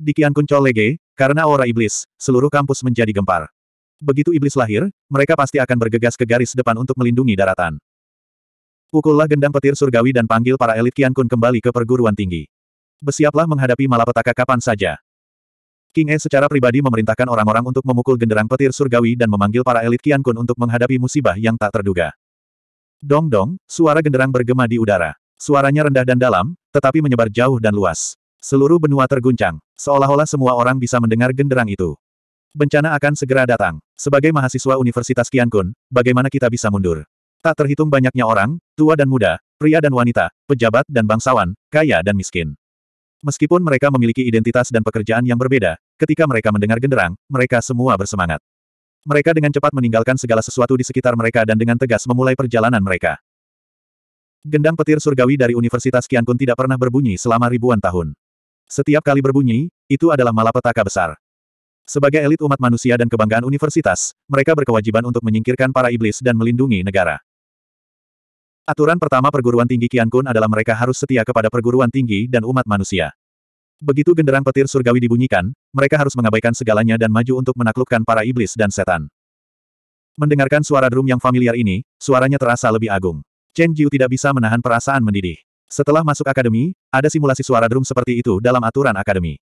Di kuncol Lege, karena aura iblis, seluruh kampus menjadi gempar. Begitu iblis lahir, mereka pasti akan bergegas ke garis depan untuk melindungi daratan. Pukullah gendang petir surgawi dan panggil para elit kian kun kembali ke perguruan tinggi. Bersiaplah menghadapi malapetaka kapan saja. King E secara pribadi memerintahkan orang-orang untuk memukul genderang petir surgawi dan memanggil para elit kian kun untuk menghadapi musibah yang tak terduga. Dong-dong, suara genderang bergema di udara. Suaranya rendah dan dalam, tetapi menyebar jauh dan luas. Seluruh benua terguncang, seolah-olah semua orang bisa mendengar genderang itu. Bencana akan segera datang. Sebagai mahasiswa Universitas Kiankun, bagaimana kita bisa mundur? Tak terhitung banyaknya orang, tua dan muda, pria dan wanita, pejabat dan bangsawan, kaya dan miskin. Meskipun mereka memiliki identitas dan pekerjaan yang berbeda, ketika mereka mendengar genderang, mereka semua bersemangat. Mereka dengan cepat meninggalkan segala sesuatu di sekitar mereka dan dengan tegas memulai perjalanan mereka. Gendang petir surgawi dari Universitas Kiankun tidak pernah berbunyi selama ribuan tahun. Setiap kali berbunyi, itu adalah malapetaka besar. Sebagai elit umat manusia dan kebanggaan universitas, mereka berkewajiban untuk menyingkirkan para iblis dan melindungi negara. Aturan pertama perguruan tinggi Qiankun adalah mereka harus setia kepada perguruan tinggi dan umat manusia. Begitu genderang petir surgawi dibunyikan, mereka harus mengabaikan segalanya dan maju untuk menaklukkan para iblis dan setan. Mendengarkan suara drum yang familiar ini, suaranya terasa lebih agung. Chen Jiu tidak bisa menahan perasaan mendidih. Setelah masuk akademi, ada simulasi suara drum seperti itu dalam aturan akademi.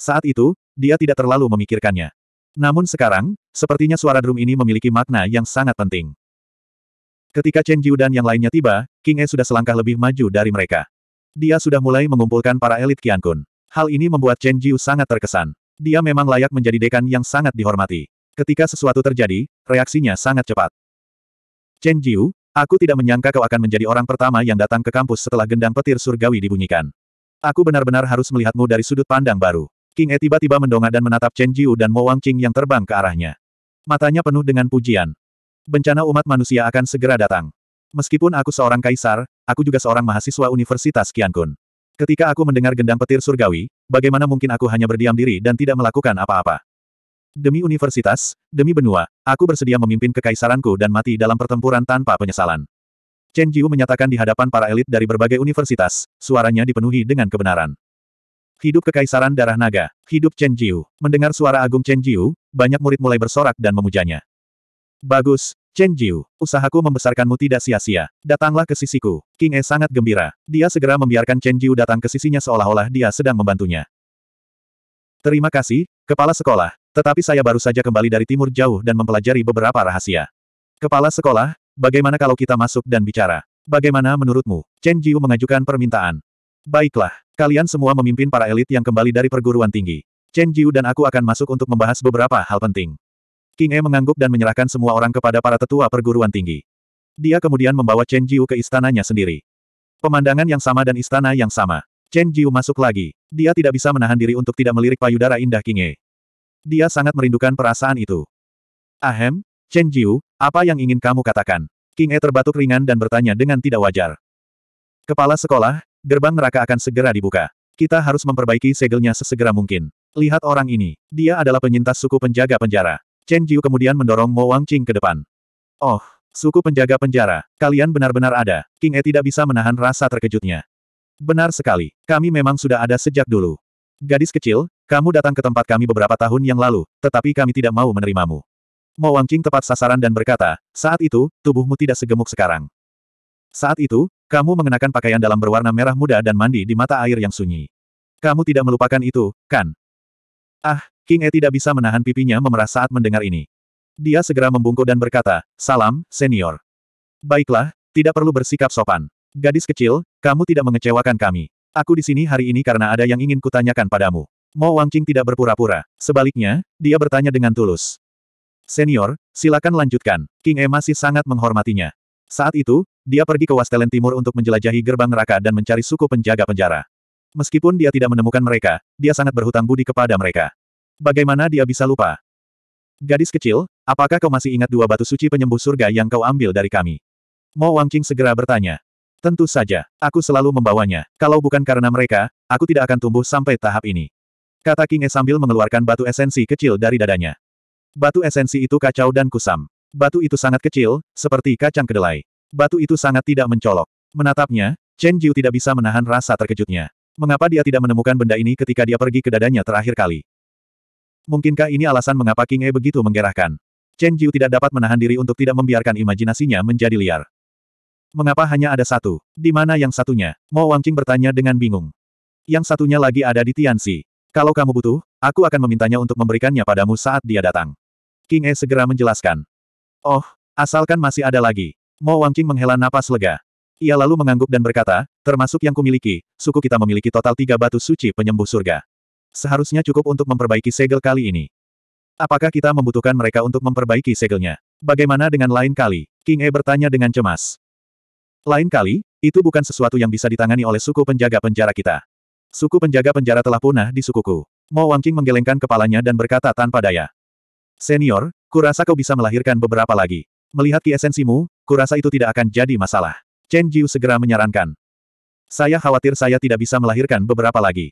Saat itu, dia tidak terlalu memikirkannya. Namun sekarang, sepertinya suara drum ini memiliki makna yang sangat penting. Ketika Chen Jiu dan yang lainnya tiba, King E sudah selangkah lebih maju dari mereka. Dia sudah mulai mengumpulkan para elit Qian Kun. Hal ini membuat Chen Jiu sangat terkesan. Dia memang layak menjadi dekan yang sangat dihormati. Ketika sesuatu terjadi, reaksinya sangat cepat. Chen Jiu, Aku tidak menyangka kau akan menjadi orang pertama yang datang ke kampus setelah gendang petir surgawi dibunyikan. Aku benar-benar harus melihatmu dari sudut pandang baru. King E tiba-tiba mendongak dan menatap Chen Jiu dan Mo Wang Qing yang terbang ke arahnya. Matanya penuh dengan pujian. Bencana umat manusia akan segera datang. Meskipun aku seorang kaisar, aku juga seorang mahasiswa Universitas Qiankun. Ketika aku mendengar gendang petir surgawi, bagaimana mungkin aku hanya berdiam diri dan tidak melakukan apa-apa? Demi universitas, demi benua, aku bersedia memimpin kekaisaranku dan mati dalam pertempuran tanpa penyesalan. Chen Jiu menyatakan di hadapan para elit dari berbagai universitas, suaranya dipenuhi dengan kebenaran. Hidup Kekaisaran Darah Naga, hidup Chen Jiu. Mendengar suara agung Chen Jiu, banyak murid mulai bersorak dan memujanya. Bagus, Chen Jiu, usahaku membesarkanmu tidak sia-sia. Datanglah ke sisiku. King E sangat gembira. Dia segera membiarkan Chen Jiu datang ke sisinya seolah-olah dia sedang membantunya. Terima kasih, Kepala Sekolah. Tetapi saya baru saja kembali dari timur jauh dan mempelajari beberapa rahasia. Kepala Sekolah, bagaimana kalau kita masuk dan bicara? Bagaimana menurutmu? Chen Jiu mengajukan permintaan. Baiklah, kalian semua memimpin para elit yang kembali dari perguruan tinggi. Chen Jiu dan aku akan masuk untuk membahas beberapa hal penting. King E mengangguk dan menyerahkan semua orang kepada para tetua perguruan tinggi. Dia kemudian membawa Chen Jiu ke istananya sendiri. Pemandangan yang sama dan istana yang sama. Chen Jiu masuk lagi. Dia tidak bisa menahan diri untuk tidak melirik payudara indah King Kinge. Dia sangat merindukan perasaan itu. Ahem, Chen Jiu, apa yang ingin kamu katakan? King E terbatuk ringan dan bertanya dengan tidak wajar. Kepala sekolah, gerbang neraka akan segera dibuka. Kita harus memperbaiki segelnya sesegera mungkin. Lihat orang ini, dia adalah penyintas suku penjaga penjara. Chen Jiu kemudian mendorong Mo Wang Qing ke depan. Oh, suku penjaga penjara, kalian benar-benar ada. King E tidak bisa menahan rasa terkejutnya. Benar sekali, kami memang sudah ada sejak dulu. Gadis kecil, kamu datang ke tempat kami beberapa tahun yang lalu, tetapi kami tidak mau menerimamu. Mo Wangqing tepat sasaran dan berkata, saat itu, tubuhmu tidak segemuk sekarang. Saat itu, kamu mengenakan pakaian dalam berwarna merah muda dan mandi di mata air yang sunyi. Kamu tidak melupakan itu, kan? Ah, King E tidak bisa menahan pipinya memerah saat mendengar ini. Dia segera membungkuk dan berkata, Salam, senior. Baiklah, tidak perlu bersikap sopan. Gadis kecil, kamu tidak mengecewakan kami. Aku di sini hari ini karena ada yang ingin kutanyakan padamu. Mo Wangqing tidak berpura-pura. Sebaliknya, dia bertanya dengan tulus. Senior, silakan lanjutkan. King E masih sangat menghormatinya. Saat itu, dia pergi ke Wastelen Timur untuk menjelajahi gerbang neraka dan mencari suku penjaga penjara. Meskipun dia tidak menemukan mereka, dia sangat berhutang budi kepada mereka. Bagaimana dia bisa lupa? Gadis kecil, apakah kau masih ingat dua batu suci penyembuh surga yang kau ambil dari kami? Mo Wangqing segera bertanya. Tentu saja, aku selalu membawanya. Kalau bukan karena mereka, aku tidak akan tumbuh sampai tahap ini. Kata King E sambil mengeluarkan batu esensi kecil dari dadanya. Batu esensi itu kacau dan kusam. Batu itu sangat kecil, seperti kacang kedelai. Batu itu sangat tidak mencolok. Menatapnya, Chen Jiu tidak bisa menahan rasa terkejutnya. Mengapa dia tidak menemukan benda ini ketika dia pergi ke dadanya terakhir kali? Mungkinkah ini alasan mengapa King E begitu menggerahkan? Chen Jiu tidak dapat menahan diri untuk tidak membiarkan imajinasinya menjadi liar. Mengapa hanya ada satu? Di mana yang satunya? Mo Wangqing bertanya dengan bingung. Yang satunya lagi ada di Tianxi. Kalau kamu butuh, aku akan memintanya untuk memberikannya padamu saat dia datang. King E segera menjelaskan. Oh, asalkan masih ada lagi. Mo Wangqing menghela napas lega. Ia lalu mengangguk dan berkata, termasuk yang kumiliki, suku kita memiliki total tiga batu suci penyembuh surga. Seharusnya cukup untuk memperbaiki segel kali ini. Apakah kita membutuhkan mereka untuk memperbaiki segelnya? Bagaimana dengan lain kali? King E bertanya dengan cemas. Lain kali, itu bukan sesuatu yang bisa ditangani oleh suku penjaga penjara kita. Suku penjaga penjara telah punah di sukuku. Mo Wangqing menggelengkan kepalanya dan berkata tanpa daya. Senior, kurasa kau bisa melahirkan beberapa lagi. Melihat ki esensimu, kurasa itu tidak akan jadi masalah. Chen Jiu segera menyarankan. Saya khawatir saya tidak bisa melahirkan beberapa lagi.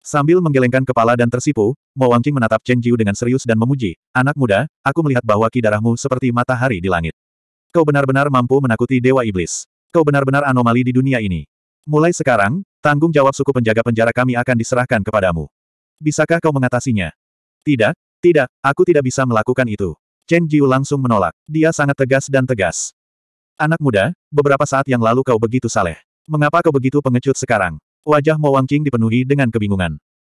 Sambil menggelengkan kepala dan tersipu, Mo Wangqing menatap Chen Jiu dengan serius dan memuji, Anak muda, aku melihat bahwa ki darahmu seperti matahari di langit. Kau benar-benar mampu menakuti Dewa Iblis. Kau benar-benar anomali di dunia ini. Mulai sekarang, tanggung jawab suku penjaga penjara kami akan diserahkan kepadamu. Bisakah kau mengatasinya? Tidak, tidak, aku tidak bisa melakukan itu. Chen Jiu langsung menolak. Dia sangat tegas dan tegas. Anak muda, beberapa saat yang lalu kau begitu saleh. Mengapa kau begitu pengecut sekarang? Wajah Mo Wangqing dipenuhi dengan kebingungan.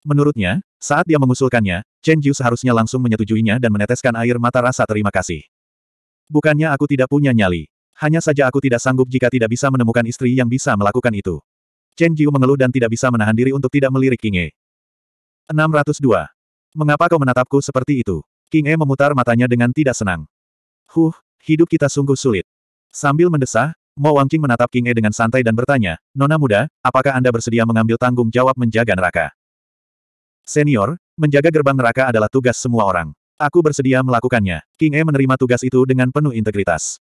Menurutnya, saat dia mengusulkannya, Chen Jiu seharusnya langsung menyetujuinya dan meneteskan air mata rasa terima kasih. Bukannya aku tidak punya nyali. Hanya saja aku tidak sanggup jika tidak bisa menemukan istri yang bisa melakukan itu. Chen Jiu mengeluh dan tidak bisa menahan diri untuk tidak melirik King E. 602. Mengapa kau menatapku seperti itu? King E memutar matanya dengan tidak senang. Huh, hidup kita sungguh sulit. Sambil mendesah, Mo Wangqing menatap King E dengan santai dan bertanya, Nona muda, apakah Anda bersedia mengambil tanggung jawab menjaga neraka? Senior, menjaga gerbang neraka adalah tugas semua orang. Aku bersedia melakukannya. King E menerima tugas itu dengan penuh integritas.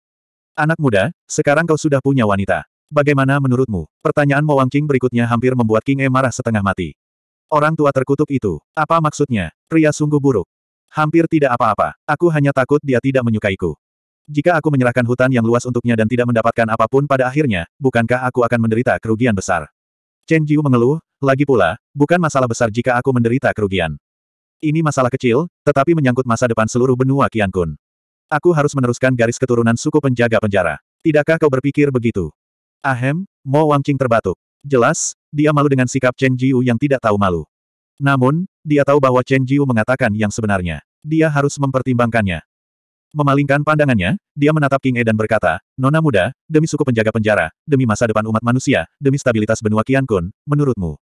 Anak muda, sekarang kau sudah punya wanita. Bagaimana menurutmu? Pertanyaan Mo Wang King berikutnya hampir membuat King E marah setengah mati. Orang tua terkutuk itu. Apa maksudnya? Pria sungguh buruk. Hampir tidak apa-apa. Aku hanya takut dia tidak menyukaiku. Jika aku menyerahkan hutan yang luas untuknya dan tidak mendapatkan apapun pada akhirnya, bukankah aku akan menderita kerugian besar? Chen Jiu mengeluh, lagi pula, bukan masalah besar jika aku menderita kerugian. Ini masalah kecil, tetapi menyangkut masa depan seluruh benua Qiankun. Aku harus meneruskan garis keturunan suku penjaga penjara. Tidakkah kau berpikir begitu? Ahem, Mo Wangqing terbatuk. Jelas, dia malu dengan sikap Chen Jiu yang tidak tahu malu. Namun, dia tahu bahwa Chen Jiu mengatakan yang sebenarnya. Dia harus mempertimbangkannya. Memalingkan pandangannya, dia menatap King E dan berkata, Nona muda, demi suku penjaga penjara, demi masa depan umat manusia, demi stabilitas benua Qiankun, menurutmu.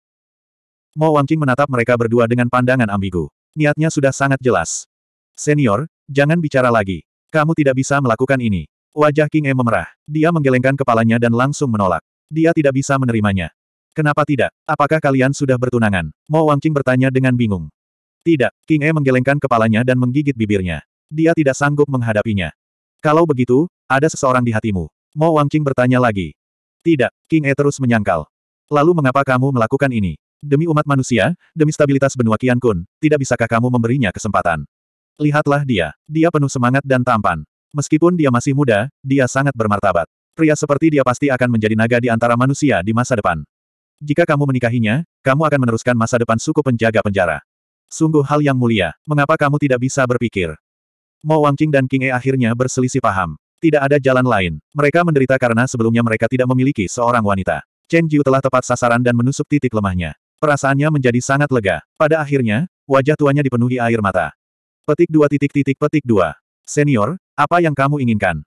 Mo Wangqing menatap mereka berdua dengan pandangan ambigu. Niatnya sudah sangat jelas. Senior, jangan bicara lagi. Kamu tidak bisa melakukan ini. Wajah King E memerah. Dia menggelengkan kepalanya dan langsung menolak. Dia tidak bisa menerimanya. Kenapa tidak? Apakah kalian sudah bertunangan? Mo Wangqing bertanya dengan bingung. Tidak, King E menggelengkan kepalanya dan menggigit bibirnya. Dia tidak sanggup menghadapinya. Kalau begitu, ada seseorang di hatimu. Mo Wangqing bertanya lagi. Tidak, King E terus menyangkal. Lalu mengapa kamu melakukan ini? Demi umat manusia, demi stabilitas benua Kian Kun, tidak bisakah kamu memberinya kesempatan? Lihatlah dia. Dia penuh semangat dan tampan. Meskipun dia masih muda, dia sangat bermartabat. Pria seperti dia pasti akan menjadi naga di antara manusia di masa depan. Jika kamu menikahinya, kamu akan meneruskan masa depan suku penjaga penjara. Sungguh hal yang mulia, mengapa kamu tidak bisa berpikir? Mo Wangqing dan King E akhirnya berselisih paham. Tidak ada jalan lain. Mereka menderita karena sebelumnya mereka tidak memiliki seorang wanita. Chen Jiu telah tepat sasaran dan menusuk titik lemahnya. Perasaannya menjadi sangat lega. Pada akhirnya, wajah tuanya dipenuhi air mata. Petik dua titik titik petik dua. Senior, apa yang kamu inginkan?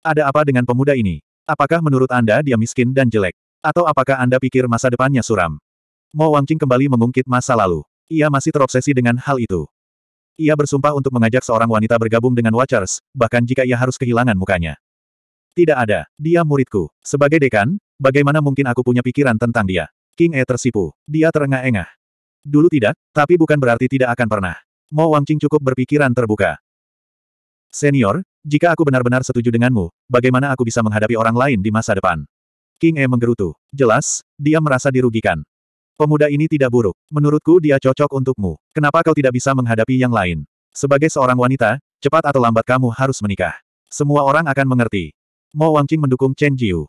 Ada apa dengan pemuda ini? Apakah menurut Anda dia miskin dan jelek? Atau apakah Anda pikir masa depannya suram? Mo Wangqing kembali mengungkit masa lalu. Ia masih terobsesi dengan hal itu. Ia bersumpah untuk mengajak seorang wanita bergabung dengan Watchers, bahkan jika ia harus kehilangan mukanya. Tidak ada, dia muridku. Sebagai dekan, bagaimana mungkin aku punya pikiran tentang dia? King E tersipu. Dia terengah-engah. Dulu tidak, tapi bukan berarti tidak akan pernah. Mo Wangqing cukup berpikiran terbuka. Senior, jika aku benar-benar setuju denganmu, bagaimana aku bisa menghadapi orang lain di masa depan? King E menggerutu. Jelas, dia merasa dirugikan. Pemuda ini tidak buruk. Menurutku dia cocok untukmu. Kenapa kau tidak bisa menghadapi yang lain? Sebagai seorang wanita, cepat atau lambat kamu harus menikah. Semua orang akan mengerti. Mo Wangqing mendukung Chen Jiu.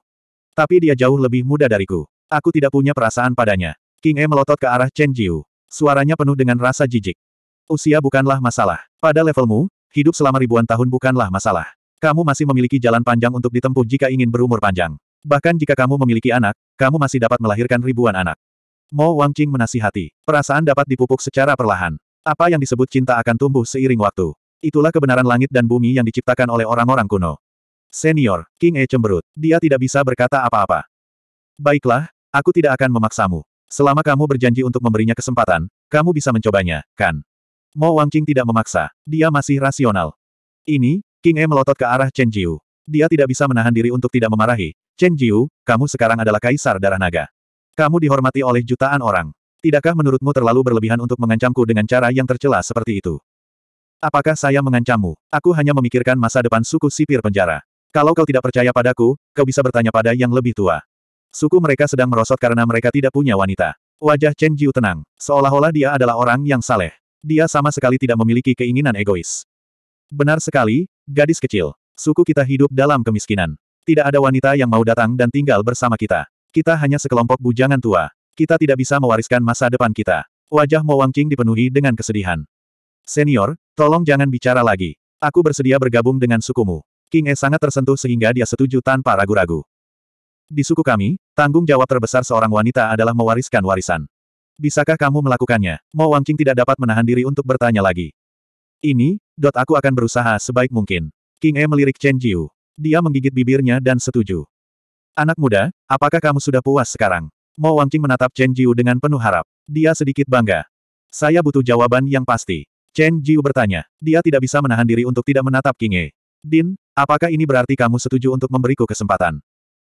Tapi dia jauh lebih muda dariku. Aku tidak punya perasaan padanya. King E melotot ke arah Chen Jiu. Suaranya penuh dengan rasa jijik. Usia bukanlah masalah. Pada levelmu, hidup selama ribuan tahun bukanlah masalah. Kamu masih memiliki jalan panjang untuk ditempuh jika ingin berumur panjang. Bahkan jika kamu memiliki anak, kamu masih dapat melahirkan ribuan anak. Mo Qing menasihati. Perasaan dapat dipupuk secara perlahan. Apa yang disebut cinta akan tumbuh seiring waktu. Itulah kebenaran langit dan bumi yang diciptakan oleh orang-orang kuno. Senior, King E cemberut. Dia tidak bisa berkata apa-apa. Baiklah, Aku tidak akan memaksamu. Selama kamu berjanji untuk memberinya kesempatan, kamu bisa mencobanya, kan? Mo Wangqing tidak memaksa. Dia masih rasional. Ini, King E melotot ke arah Chen Jiu. Dia tidak bisa menahan diri untuk tidak memarahi. Chen Jiu, kamu sekarang adalah kaisar darah naga. Kamu dihormati oleh jutaan orang. Tidakkah menurutmu terlalu berlebihan untuk mengancamku dengan cara yang tercela seperti itu? Apakah saya mengancammu? Aku hanya memikirkan masa depan suku sipir penjara. Kalau kau tidak percaya padaku, kau bisa bertanya pada yang lebih tua. Suku mereka sedang merosot karena mereka tidak punya wanita. Wajah Chen Jiu tenang, seolah-olah dia adalah orang yang saleh. Dia sama sekali tidak memiliki keinginan egois. Benar sekali, gadis kecil. Suku kita hidup dalam kemiskinan. Tidak ada wanita yang mau datang dan tinggal bersama kita. Kita hanya sekelompok bujangan tua. Kita tidak bisa mewariskan masa depan kita. Wajah Mo Wang Qing dipenuhi dengan kesedihan. Senior, tolong jangan bicara lagi. Aku bersedia bergabung dengan sukumu. King E sangat tersentuh sehingga dia setuju tanpa ragu-ragu. Di suku kami, tanggung jawab terbesar seorang wanita adalah mewariskan warisan. Bisakah kamu melakukannya? Mo Wangqing tidak dapat menahan diri untuk bertanya lagi. Ini, dot aku akan berusaha sebaik mungkin. King E melirik Chen Jiu. Dia menggigit bibirnya dan setuju. Anak muda, apakah kamu sudah puas sekarang? Mo Wangqing menatap Chen Jiu dengan penuh harap. Dia sedikit bangga. Saya butuh jawaban yang pasti. Chen Jiu bertanya. Dia tidak bisa menahan diri untuk tidak menatap King E. Din, apakah ini berarti kamu setuju untuk memberiku kesempatan?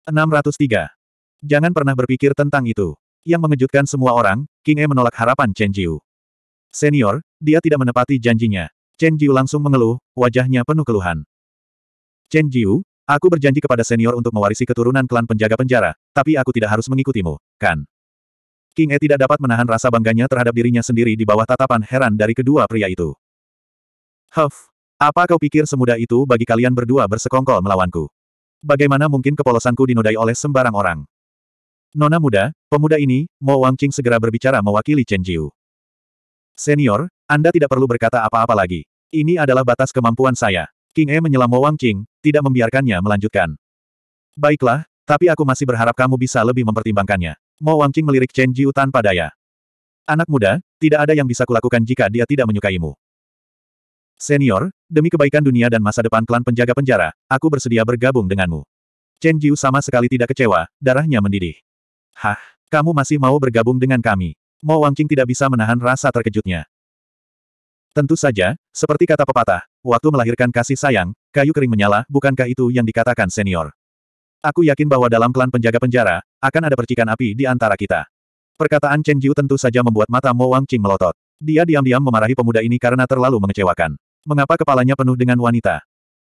603. Jangan pernah berpikir tentang itu. Yang mengejutkan semua orang, King E menolak harapan Chen Jiu. Senior, dia tidak menepati janjinya. Chen Jiu langsung mengeluh, wajahnya penuh keluhan. Chen Jiu, aku berjanji kepada senior untuk mewarisi keturunan klan penjaga penjara, tapi aku tidak harus mengikutimu, kan? King E tidak dapat menahan rasa bangganya terhadap dirinya sendiri di bawah tatapan heran dari kedua pria itu. Huff, apa kau pikir semudah itu bagi kalian berdua bersekongkol melawanku? Bagaimana mungkin kepolosanku dinodai oleh sembarang orang? Nona muda, pemuda ini, Mo Wangqing segera berbicara mewakili Chen Jiu. Senior, Anda tidak perlu berkata apa-apa lagi. Ini adalah batas kemampuan saya. King E menyela Mo Wangqing, tidak membiarkannya melanjutkan. Baiklah, tapi aku masih berharap kamu bisa lebih mempertimbangkannya. Mo Wangqing melirik Chen Jiu tanpa daya. Anak muda, tidak ada yang bisa kulakukan jika dia tidak menyukaimu. Senior, demi kebaikan dunia dan masa depan klan penjaga penjara, aku bersedia bergabung denganmu. Chen Jiu sama sekali tidak kecewa, darahnya mendidih. Hah, kamu masih mau bergabung dengan kami? Mo Wangqing tidak bisa menahan rasa terkejutnya. Tentu saja, seperti kata pepatah, waktu melahirkan kasih sayang, kayu kering menyala, bukankah itu yang dikatakan senior? Aku yakin bahwa dalam klan penjaga penjara, akan ada percikan api di antara kita. Perkataan Chen Jiu tentu saja membuat mata Mo Wangqing melotot. Dia diam-diam memarahi pemuda ini karena terlalu mengecewakan. Mengapa kepalanya penuh dengan wanita?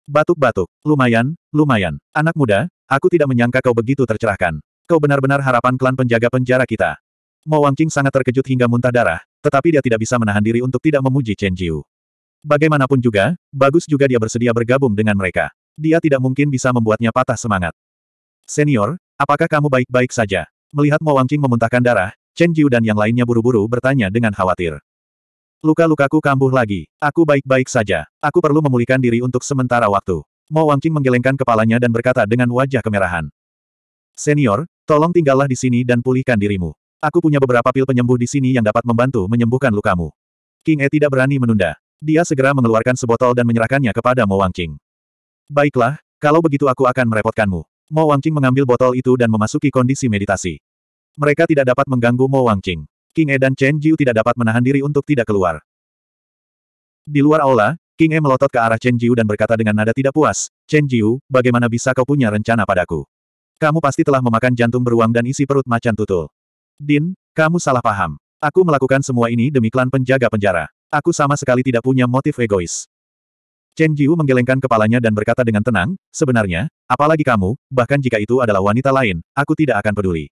Batuk-batuk. Lumayan, lumayan. Anak muda, aku tidak menyangka kau begitu tercerahkan. Kau benar-benar harapan klan penjaga penjara kita. Mo Wangqing sangat terkejut hingga muntah darah, tetapi dia tidak bisa menahan diri untuk tidak memuji Chen Jiu. Bagaimanapun juga, bagus juga dia bersedia bergabung dengan mereka. Dia tidak mungkin bisa membuatnya patah semangat. Senior, apakah kamu baik-baik saja? Melihat Mo Wangqing memuntahkan darah, Chen Jiu dan yang lainnya buru-buru bertanya dengan khawatir. Luka-lukaku kambuh lagi. Aku baik-baik saja. Aku perlu memulihkan diri untuk sementara waktu. Mo Wangqing menggelengkan kepalanya dan berkata dengan wajah kemerahan. Senior, tolong tinggallah di sini dan pulihkan dirimu. Aku punya beberapa pil penyembuh di sini yang dapat membantu menyembuhkan lukamu. King E tidak berani menunda. Dia segera mengeluarkan sebotol dan menyerahkannya kepada Mo Wangqing. Baiklah, kalau begitu aku akan merepotkanmu. Mo Wangqing mengambil botol itu dan memasuki kondisi meditasi. Mereka tidak dapat mengganggu Mo Wangqing. King E dan Chen Jiu tidak dapat menahan diri untuk tidak keluar. Di luar aula, King E melotot ke arah Chen Jiu dan berkata dengan nada tidak puas, Chen Jiu, bagaimana bisa kau punya rencana padaku? Kamu pasti telah memakan jantung beruang dan isi perut macan tutul. Din, kamu salah paham. Aku melakukan semua ini demi klan penjaga penjara. Aku sama sekali tidak punya motif egois. Chen Jiu menggelengkan kepalanya dan berkata dengan tenang, sebenarnya, apalagi kamu, bahkan jika itu adalah wanita lain, aku tidak akan peduli.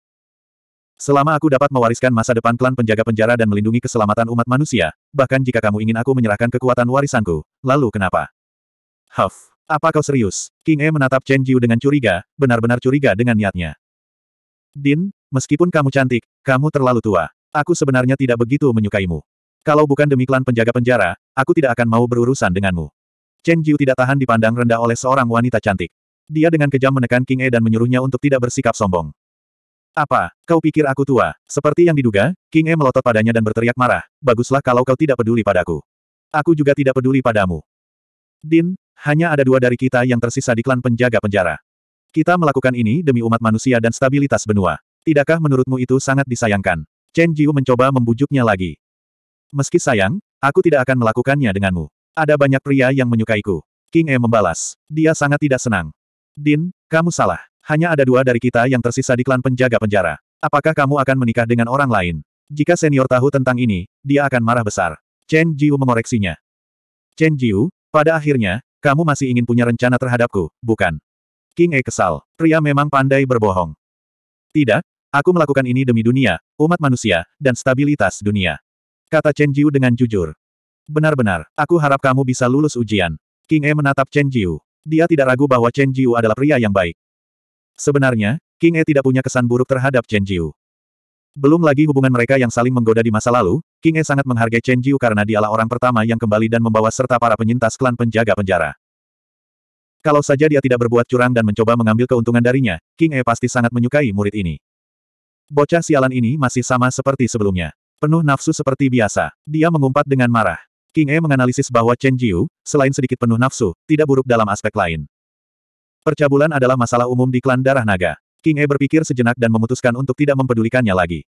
Selama aku dapat mewariskan masa depan klan penjaga penjara dan melindungi keselamatan umat manusia, bahkan jika kamu ingin aku menyerahkan kekuatan warisanku, lalu kenapa? Huff, apa kau serius? King E menatap Chen Jiu dengan curiga, benar-benar curiga dengan niatnya. Din, meskipun kamu cantik, kamu terlalu tua. Aku sebenarnya tidak begitu menyukaimu. Kalau bukan demi klan penjaga penjara, aku tidak akan mau berurusan denganmu. Chen Jiu tidak tahan dipandang rendah oleh seorang wanita cantik. Dia dengan kejam menekan King E dan menyuruhnya untuk tidak bersikap sombong. Apa, kau pikir aku tua? Seperti yang diduga, King E melotot padanya dan berteriak marah, baguslah kalau kau tidak peduli padaku. Aku juga tidak peduli padamu. Din, hanya ada dua dari kita yang tersisa di klan penjaga penjara. Kita melakukan ini demi umat manusia dan stabilitas benua. Tidakkah menurutmu itu sangat disayangkan? Chen Jiu mencoba membujuknya lagi. Meski sayang, aku tidak akan melakukannya denganmu. Ada banyak pria yang menyukaiku. King E membalas. Dia sangat tidak senang. Din, kamu salah. Hanya ada dua dari kita yang tersisa di klan penjaga penjara. Apakah kamu akan menikah dengan orang lain? Jika senior tahu tentang ini, dia akan marah besar. Chen Jiu mengoreksinya. Chen Jiu, pada akhirnya, kamu masih ingin punya rencana terhadapku, bukan? King E kesal. Pria memang pandai berbohong. Tidak, aku melakukan ini demi dunia, umat manusia, dan stabilitas dunia. Kata Chen Jiu dengan jujur. Benar-benar, aku harap kamu bisa lulus ujian. King E menatap Chen Jiu. Dia tidak ragu bahwa Chen Jiu adalah pria yang baik. Sebenarnya, King E tidak punya kesan buruk terhadap Chen Jiu. Belum lagi hubungan mereka yang saling menggoda di masa lalu, King E sangat menghargai Chen Jiu karena dialah orang pertama yang kembali dan membawa serta para penyintas klan penjaga penjara. Kalau saja dia tidak berbuat curang dan mencoba mengambil keuntungan darinya, King E pasti sangat menyukai murid ini. Bocah sialan ini masih sama seperti sebelumnya. Penuh nafsu seperti biasa. Dia mengumpat dengan marah. King E menganalisis bahwa Chen Jiu, selain sedikit penuh nafsu, tidak buruk dalam aspek lain. Percabulan adalah masalah umum di klan darah naga. King E berpikir sejenak dan memutuskan untuk tidak mempedulikannya lagi.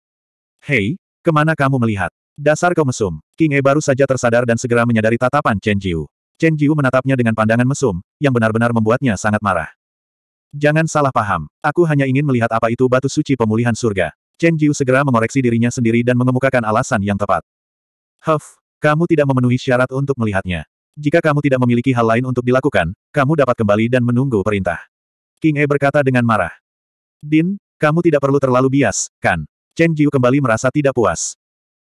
Hei, kemana kamu melihat? Dasar kau mesum. King E baru saja tersadar dan segera menyadari tatapan Chen Jiu. Chen Jiu menatapnya dengan pandangan mesum, yang benar-benar membuatnya sangat marah. Jangan salah paham, aku hanya ingin melihat apa itu batu suci pemulihan surga. Chen Jiu segera mengoreksi dirinya sendiri dan mengemukakan alasan yang tepat. Huff, kamu tidak memenuhi syarat untuk melihatnya. Jika kamu tidak memiliki hal lain untuk dilakukan, kamu dapat kembali dan menunggu perintah. King E berkata dengan marah. Din, kamu tidak perlu terlalu bias, kan? Chen Jiu kembali merasa tidak puas.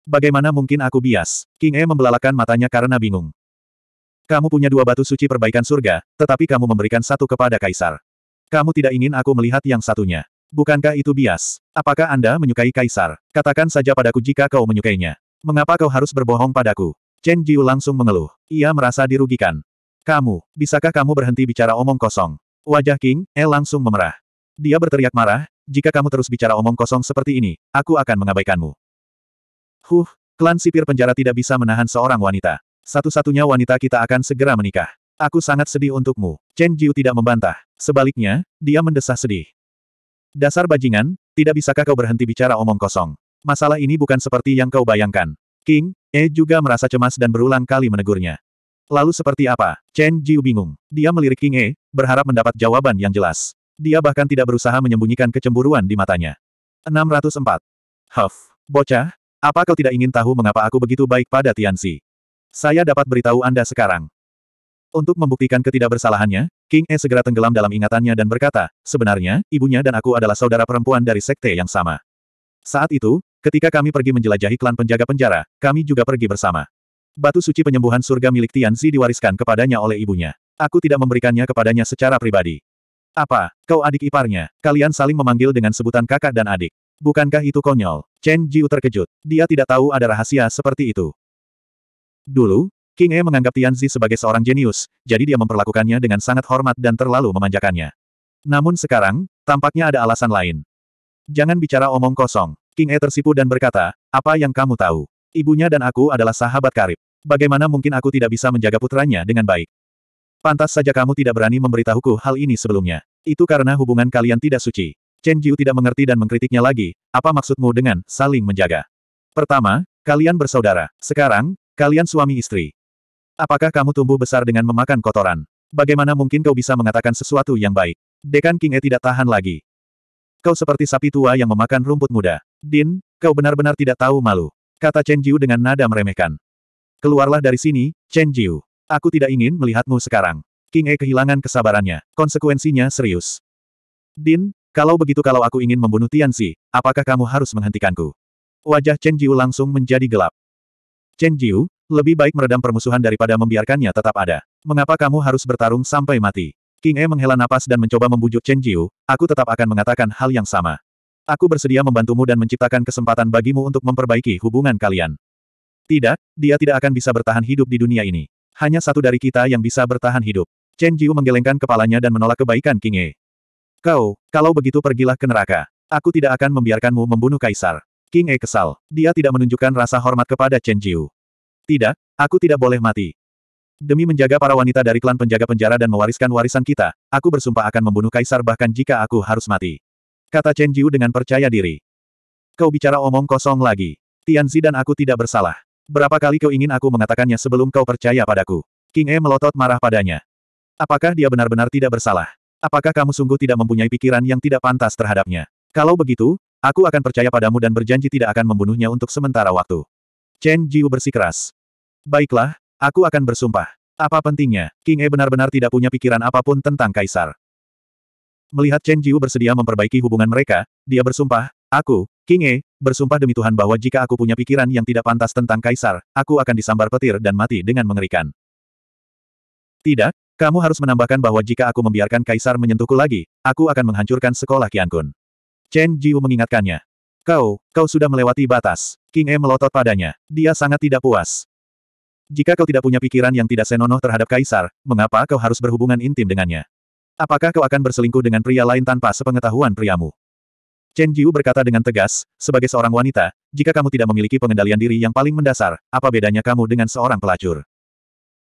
Bagaimana mungkin aku bias? King E membelalakan matanya karena bingung. Kamu punya dua batu suci perbaikan surga, tetapi kamu memberikan satu kepada kaisar. Kamu tidak ingin aku melihat yang satunya. Bukankah itu bias? Apakah Anda menyukai kaisar? Katakan saja padaku jika kau menyukainya. Mengapa kau harus berbohong padaku? Chen Jiu langsung mengeluh. Ia merasa dirugikan. Kamu, bisakah kamu berhenti bicara omong kosong? Wajah King, E langsung memerah. Dia berteriak marah, jika kamu terus bicara omong kosong seperti ini, aku akan mengabaikanmu. Huh, klan sipir penjara tidak bisa menahan seorang wanita. Satu-satunya wanita kita akan segera menikah. Aku sangat sedih untukmu. Chen Jiu tidak membantah. Sebaliknya, dia mendesah sedih. Dasar bajingan, tidak bisakah kau berhenti bicara omong kosong? Masalah ini bukan seperti yang kau bayangkan. King, E juga merasa cemas dan berulang kali menegurnya. Lalu seperti apa? Chen Jiu bingung. Dia melirik King E, berharap mendapat jawaban yang jelas. Dia bahkan tidak berusaha menyembunyikan kecemburuan di matanya. 604. Huff. Bocah, apa kau tidak ingin tahu mengapa aku begitu baik pada Tianxi? Saya dapat beritahu Anda sekarang. Untuk membuktikan ketidakbersalahannya, King E segera tenggelam dalam ingatannya dan berkata, sebenarnya, ibunya dan aku adalah saudara perempuan dari sekte yang sama. Saat itu, Ketika kami pergi menjelajahi klan penjaga penjara, kami juga pergi bersama. Batu suci penyembuhan surga milik Tian Tianzi diwariskan kepadanya oleh ibunya. Aku tidak memberikannya kepadanya secara pribadi. Apa, kau adik iparnya, kalian saling memanggil dengan sebutan kakak dan adik. Bukankah itu konyol? Chen Jiu terkejut. Dia tidak tahu ada rahasia seperti itu. Dulu, King E menganggap Tian Tianzi sebagai seorang jenius, jadi dia memperlakukannya dengan sangat hormat dan terlalu memanjakannya. Namun sekarang, tampaknya ada alasan lain. Jangan bicara omong kosong. King E tersipu dan berkata, apa yang kamu tahu? Ibunya dan aku adalah sahabat karib. Bagaimana mungkin aku tidak bisa menjaga putranya dengan baik? Pantas saja kamu tidak berani memberitahuku hal ini sebelumnya. Itu karena hubungan kalian tidak suci. Chen Jiu tidak mengerti dan mengkritiknya lagi, apa maksudmu dengan saling menjaga? Pertama, kalian bersaudara. Sekarang, kalian suami istri. Apakah kamu tumbuh besar dengan memakan kotoran? Bagaimana mungkin kau bisa mengatakan sesuatu yang baik? Dekan King E tidak tahan lagi. Kau seperti sapi tua yang memakan rumput muda. Din, kau benar-benar tidak tahu malu. Kata Chen Jiu dengan nada meremehkan. Keluarlah dari sini, Chen Jiu. Aku tidak ingin melihatmu sekarang. King E kehilangan kesabarannya. Konsekuensinya serius. Din, kalau begitu kalau aku ingin membunuh Tian Tianxi, apakah kamu harus menghentikanku? Wajah Chen Jiu langsung menjadi gelap. Chen Jiu, lebih baik meredam permusuhan daripada membiarkannya tetap ada. Mengapa kamu harus bertarung sampai mati? King E menghela napas dan mencoba membujuk Chen Jiu, aku tetap akan mengatakan hal yang sama. Aku bersedia membantumu dan menciptakan kesempatan bagimu untuk memperbaiki hubungan kalian. Tidak, dia tidak akan bisa bertahan hidup di dunia ini. Hanya satu dari kita yang bisa bertahan hidup. Chen Jiu menggelengkan kepalanya dan menolak kebaikan King E. Kau, kalau begitu pergilah ke neraka. Aku tidak akan membiarkanmu membunuh Kaisar. King E kesal. Dia tidak menunjukkan rasa hormat kepada Chen Jiu. Tidak, aku tidak boleh mati. Demi menjaga para wanita dari klan penjaga penjara dan mewariskan warisan kita, aku bersumpah akan membunuh kaisar bahkan jika aku harus mati. Kata Chen Jiu dengan percaya diri. Kau bicara omong kosong lagi. Tian Zi dan aku tidak bersalah. Berapa kali kau ingin aku mengatakannya sebelum kau percaya padaku? King E melotot marah padanya. Apakah dia benar-benar tidak bersalah? Apakah kamu sungguh tidak mempunyai pikiran yang tidak pantas terhadapnya? Kalau begitu, aku akan percaya padamu dan berjanji tidak akan membunuhnya untuk sementara waktu. Chen Jiu bersikeras. Baiklah, Aku akan bersumpah. Apa pentingnya, King E benar-benar tidak punya pikiran apapun tentang Kaisar. Melihat Chen Jiu bersedia memperbaiki hubungan mereka, dia bersumpah, aku, King E, bersumpah demi Tuhan bahwa jika aku punya pikiran yang tidak pantas tentang Kaisar, aku akan disambar petir dan mati dengan mengerikan. Tidak, kamu harus menambahkan bahwa jika aku membiarkan Kaisar menyentuhku lagi, aku akan menghancurkan sekolah Qiankun. Chen Jiu mengingatkannya. Kau, kau sudah melewati batas. King E melotot padanya. Dia sangat tidak puas. Jika kau tidak punya pikiran yang tidak senonoh terhadap kaisar, mengapa kau harus berhubungan intim dengannya? Apakah kau akan berselingkuh dengan pria lain tanpa sepengetahuan priamu? Chen Jiu berkata dengan tegas, sebagai seorang wanita, jika kamu tidak memiliki pengendalian diri yang paling mendasar, apa bedanya kamu dengan seorang pelacur?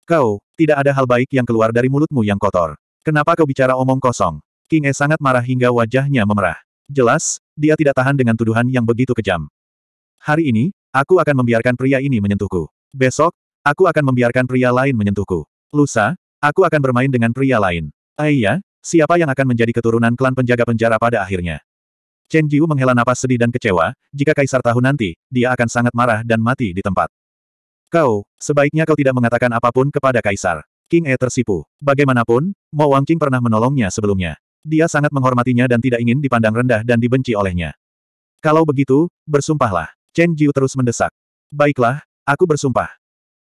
Kau, tidak ada hal baik yang keluar dari mulutmu yang kotor. Kenapa kau bicara omong kosong? King E sangat marah hingga wajahnya memerah. Jelas, dia tidak tahan dengan tuduhan yang begitu kejam. Hari ini, aku akan membiarkan pria ini menyentuhku. Besok, Aku akan membiarkan pria lain menyentuhku. Lusa, aku akan bermain dengan pria lain. ya, siapa yang akan menjadi keturunan klan penjaga penjara pada akhirnya? Chen Jiu menghela napas sedih dan kecewa, jika kaisar tahu nanti, dia akan sangat marah dan mati di tempat. Kau, sebaiknya kau tidak mengatakan apapun kepada kaisar. King E tersipu. Bagaimanapun, Mo Qing pernah menolongnya sebelumnya. Dia sangat menghormatinya dan tidak ingin dipandang rendah dan dibenci olehnya. Kalau begitu, bersumpahlah. Chen Jiu terus mendesak. Baiklah, aku bersumpah.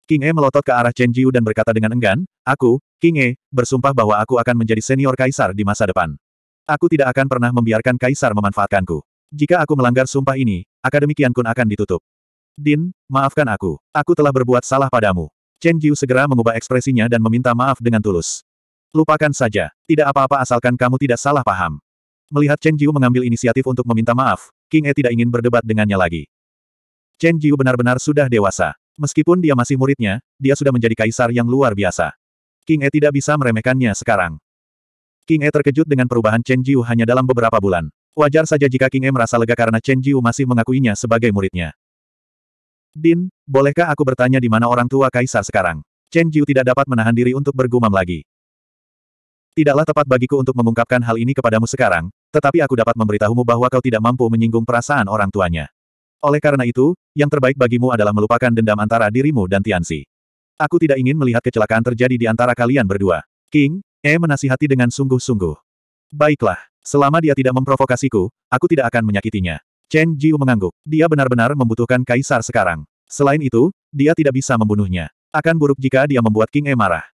King E melotot ke arah Chen Jiu dan berkata dengan enggan, Aku, King E, bersumpah bahwa aku akan menjadi senior kaisar di masa depan. Aku tidak akan pernah membiarkan kaisar memanfaatkanku. Jika aku melanggar sumpah ini, Akademi Qian Kun akan ditutup. Din, maafkan aku. Aku telah berbuat salah padamu. Chen Jiu segera mengubah ekspresinya dan meminta maaf dengan tulus. Lupakan saja. Tidak apa-apa asalkan kamu tidak salah paham. Melihat Chen Jiu mengambil inisiatif untuk meminta maaf, King E tidak ingin berdebat dengannya lagi. Chen Jiu benar-benar sudah dewasa. Meskipun dia masih muridnya, dia sudah menjadi kaisar yang luar biasa. King E tidak bisa meremehkannya sekarang. King E terkejut dengan perubahan Chen Jiu hanya dalam beberapa bulan. Wajar saja jika King E merasa lega karena Chen Jiu masih mengakuinya sebagai muridnya. Din, bolehkah aku bertanya di mana orang tua kaisar sekarang? Chen Jiu tidak dapat menahan diri untuk bergumam lagi. Tidaklah tepat bagiku untuk mengungkapkan hal ini kepadamu sekarang, tetapi aku dapat memberitahumu bahwa kau tidak mampu menyinggung perasaan orang tuanya. Oleh karena itu, yang terbaik bagimu adalah melupakan dendam antara dirimu dan Tianxi. Aku tidak ingin melihat kecelakaan terjadi di antara kalian berdua. King, E menasihati dengan sungguh-sungguh. Baiklah, selama dia tidak memprovokasiku, aku tidak akan menyakitinya. Chen Jiu mengangguk. Dia benar-benar membutuhkan kaisar sekarang. Selain itu, dia tidak bisa membunuhnya. Akan buruk jika dia membuat King E marah.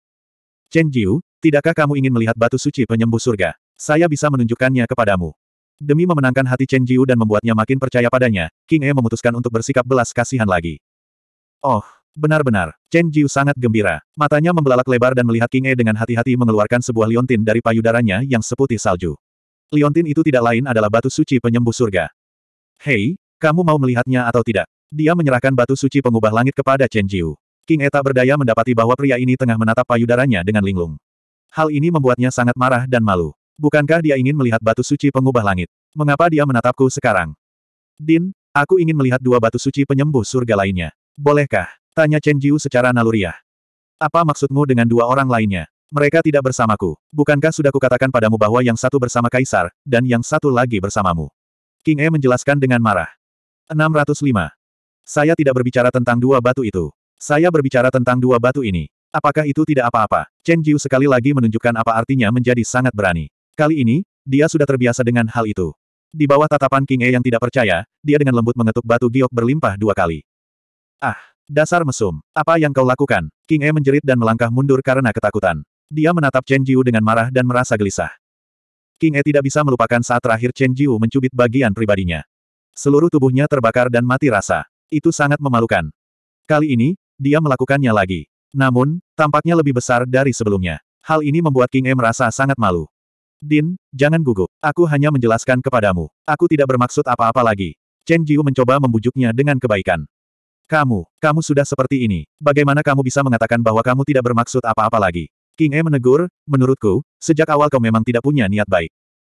Chen Jiu, tidakkah kamu ingin melihat batu suci penyembuh surga? Saya bisa menunjukkannya kepadamu. Demi memenangkan hati Chen Jiu dan membuatnya makin percaya padanya, King E memutuskan untuk bersikap belas kasihan lagi. Oh, benar-benar, Chen Jiu sangat gembira. Matanya membelalak lebar dan melihat King E dengan hati-hati mengeluarkan sebuah liontin dari payudaranya yang seputih salju. Liontin itu tidak lain adalah batu suci penyembuh surga. Hei, kamu mau melihatnya atau tidak? Dia menyerahkan batu suci pengubah langit kepada Chen Jiu. King E tak berdaya mendapati bahwa pria ini tengah menatap payudaranya dengan linglung. Hal ini membuatnya sangat marah dan malu. Bukankah dia ingin melihat batu suci pengubah langit? Mengapa dia menatapku sekarang? Din, aku ingin melihat dua batu suci penyembuh surga lainnya. Bolehkah? Tanya Chen Jiu secara naluriah. Apa maksudmu dengan dua orang lainnya? Mereka tidak bersamaku. Bukankah sudah kukatakan padamu bahwa yang satu bersama Kaisar, dan yang satu lagi bersamamu? King E menjelaskan dengan marah. 605. Saya tidak berbicara tentang dua batu itu. Saya berbicara tentang dua batu ini. Apakah itu tidak apa-apa? Chen Jiu sekali lagi menunjukkan apa artinya menjadi sangat berani. Kali ini, dia sudah terbiasa dengan hal itu. Di bawah tatapan King E yang tidak percaya, dia dengan lembut mengetuk batu giok berlimpah dua kali. Ah, dasar mesum, apa yang kau lakukan? King E menjerit dan melangkah mundur karena ketakutan. Dia menatap Chen Jiu dengan marah dan merasa gelisah. King E tidak bisa melupakan saat terakhir Chen Jiu mencubit bagian pribadinya. Seluruh tubuhnya terbakar dan mati rasa. Itu sangat memalukan. Kali ini, dia melakukannya lagi. Namun, tampaknya lebih besar dari sebelumnya. Hal ini membuat King E merasa sangat malu. Din, jangan gugup. Aku hanya menjelaskan kepadamu. Aku tidak bermaksud apa-apa lagi. Chen Jiu mencoba membujuknya dengan kebaikan. Kamu, kamu sudah seperti ini. Bagaimana kamu bisa mengatakan bahwa kamu tidak bermaksud apa-apa lagi? King E menegur, menurutku, sejak awal kau memang tidak punya niat baik.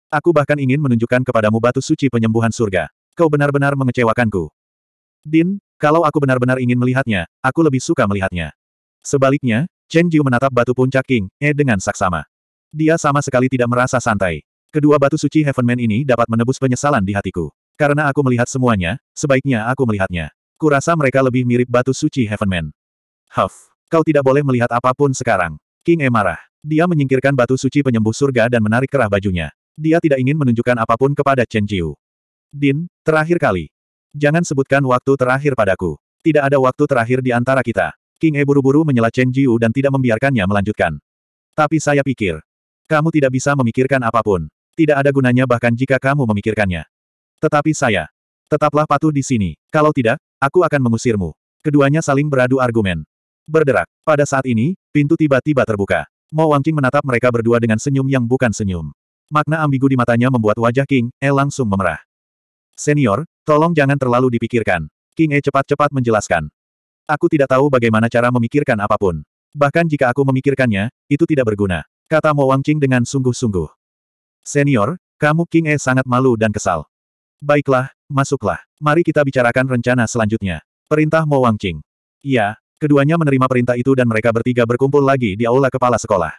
Aku bahkan ingin menunjukkan kepadamu batu suci penyembuhan surga. Kau benar-benar mengecewakanku. Din, kalau aku benar-benar ingin melihatnya, aku lebih suka melihatnya. Sebaliknya, Chen Jiu menatap batu puncak King E dengan saksama. Dia sama sekali tidak merasa santai. Kedua batu suci Heavenman ini dapat menebus penyesalan di hatiku. Karena aku melihat semuanya, sebaiknya aku melihatnya. Kurasa mereka lebih mirip batu suci Heavenman. Huff, kau tidak boleh melihat apapun sekarang. King E marah. Dia menyingkirkan batu suci penyembuh surga dan menarik kerah bajunya. Dia tidak ingin menunjukkan apapun kepada Chen Jiu. Din, terakhir kali. Jangan sebutkan waktu terakhir padaku. Tidak ada waktu terakhir di antara kita. King E buru-buru menyela Chen Jiu dan tidak membiarkannya melanjutkan. Tapi saya pikir, kamu tidak bisa memikirkan apapun. Tidak ada gunanya bahkan jika kamu memikirkannya. Tetapi saya. Tetaplah patuh di sini. Kalau tidak, aku akan mengusirmu. Keduanya saling beradu argumen. Berderak. Pada saat ini, pintu tiba-tiba terbuka. Mo Wangqing menatap mereka berdua dengan senyum yang bukan senyum. Makna ambigu di matanya membuat wajah King E langsung memerah. Senior, tolong jangan terlalu dipikirkan. King E cepat-cepat menjelaskan. Aku tidak tahu bagaimana cara memikirkan apapun. Bahkan jika aku memikirkannya, itu tidak berguna. Kata Mo Wang Qing dengan sungguh-sungguh. Senior, kamu King E sangat malu dan kesal. Baiklah, masuklah. Mari kita bicarakan rencana selanjutnya. Perintah Mo Wang Qing. Iya, keduanya menerima perintah itu dan mereka bertiga berkumpul lagi di aula kepala sekolah.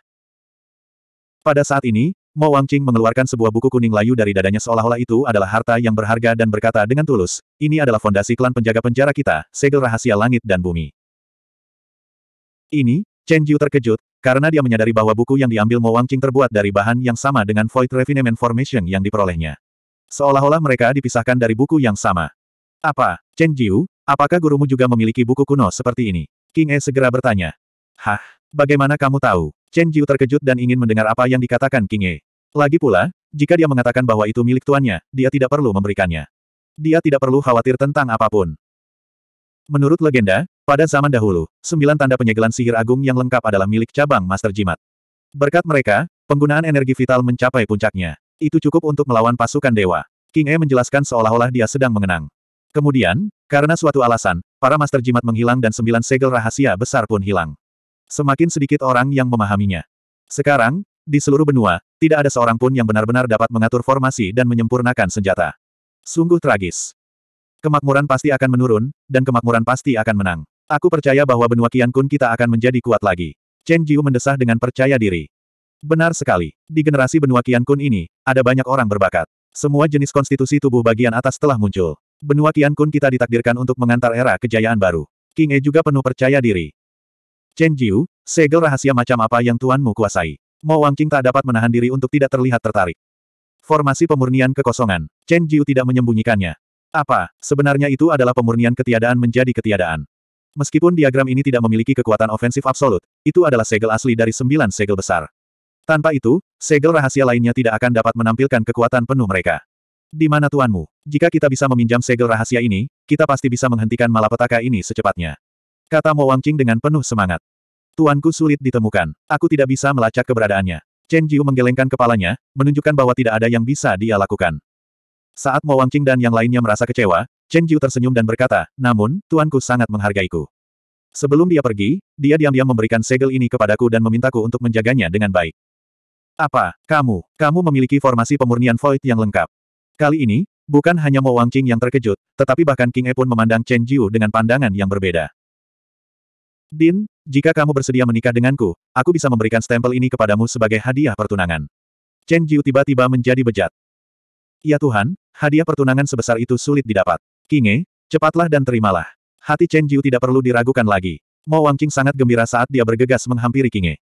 Pada saat ini, Mo Wang Qing mengeluarkan sebuah buku kuning layu dari dadanya seolah-olah itu adalah harta yang berharga dan berkata dengan tulus, ini adalah fondasi klan penjaga penjara kita, segel rahasia langit dan bumi. Ini, Chen Jiu terkejut, karena dia menyadari bahwa buku yang diambil Mo Wang Qing terbuat dari bahan yang sama dengan Void Refinement Formation yang diperolehnya. Seolah-olah mereka dipisahkan dari buku yang sama. Apa, Chen Jiu, apakah gurumu juga memiliki buku kuno seperti ini? King E segera bertanya. Hah, bagaimana kamu tahu? Chen Jiu terkejut dan ingin mendengar apa yang dikatakan King E. Lagi pula, jika dia mengatakan bahwa itu milik tuannya, dia tidak perlu memberikannya. Dia tidak perlu khawatir tentang apapun. Menurut legenda, pada zaman dahulu, sembilan tanda penyegelan sihir agung yang lengkap adalah milik cabang Master Jimat. Berkat mereka, penggunaan energi vital mencapai puncaknya. Itu cukup untuk melawan pasukan dewa. King E menjelaskan seolah-olah dia sedang mengenang. Kemudian, karena suatu alasan, para Master Jimat menghilang dan sembilan segel rahasia besar pun hilang. Semakin sedikit orang yang memahaminya. Sekarang, di seluruh benua, tidak ada seorang pun yang benar-benar dapat mengatur formasi dan menyempurnakan senjata. Sungguh tragis. Kemakmuran pasti akan menurun, dan kemakmuran pasti akan menang. Aku percaya bahwa benua Kian Kun kita akan menjadi kuat lagi. Chen Jiu mendesah dengan percaya diri. Benar sekali, di generasi benua Kian Kun ini, ada banyak orang berbakat. Semua jenis konstitusi tubuh bagian atas telah muncul. Benua Kian Kun kita ditakdirkan untuk mengantar era kejayaan baru. King E juga penuh percaya diri. Chen Jiu, segel rahasia macam apa yang tuanmu kuasai? Mo Wangqing tak dapat menahan diri untuk tidak terlihat tertarik. Formasi pemurnian kekosongan. Chen Jiu tidak menyembunyikannya. Apa, sebenarnya itu adalah pemurnian ketiadaan menjadi ketiadaan. Meskipun diagram ini tidak memiliki kekuatan ofensif absolut, itu adalah segel asli dari sembilan segel besar. Tanpa itu, segel rahasia lainnya tidak akan dapat menampilkan kekuatan penuh mereka. Di mana tuanmu? Jika kita bisa meminjam segel rahasia ini, kita pasti bisa menghentikan malapetaka ini secepatnya. Kata Mo Wangqing dengan penuh semangat. Tuanku sulit ditemukan. Aku tidak bisa melacak keberadaannya. Chen Jiu menggelengkan kepalanya, menunjukkan bahwa tidak ada yang bisa dia lakukan. Saat Mo Wangqing dan yang lainnya merasa kecewa, Chen Jiu tersenyum dan berkata, namun, tuanku sangat menghargaiku. Sebelum dia pergi, dia diam-diam memberikan segel ini kepadaku dan memintaku untuk menjaganya dengan baik. Apa, kamu, kamu memiliki formasi pemurnian void yang lengkap. Kali ini, bukan hanya Mo Wangqing yang terkejut, tetapi bahkan King E pun memandang Chen Jiu dengan pandangan yang berbeda. Din, jika kamu bersedia menikah denganku, aku bisa memberikan stempel ini kepadamu sebagai hadiah pertunangan. Chen Jiu tiba-tiba menjadi bejat. Ya Tuhan, hadiah pertunangan sebesar itu sulit didapat. Kinge, cepatlah dan terimalah. Hati Chen Jiu tidak perlu diragukan lagi. Mo Wangqing sangat gembira saat dia bergegas menghampiri Kinge.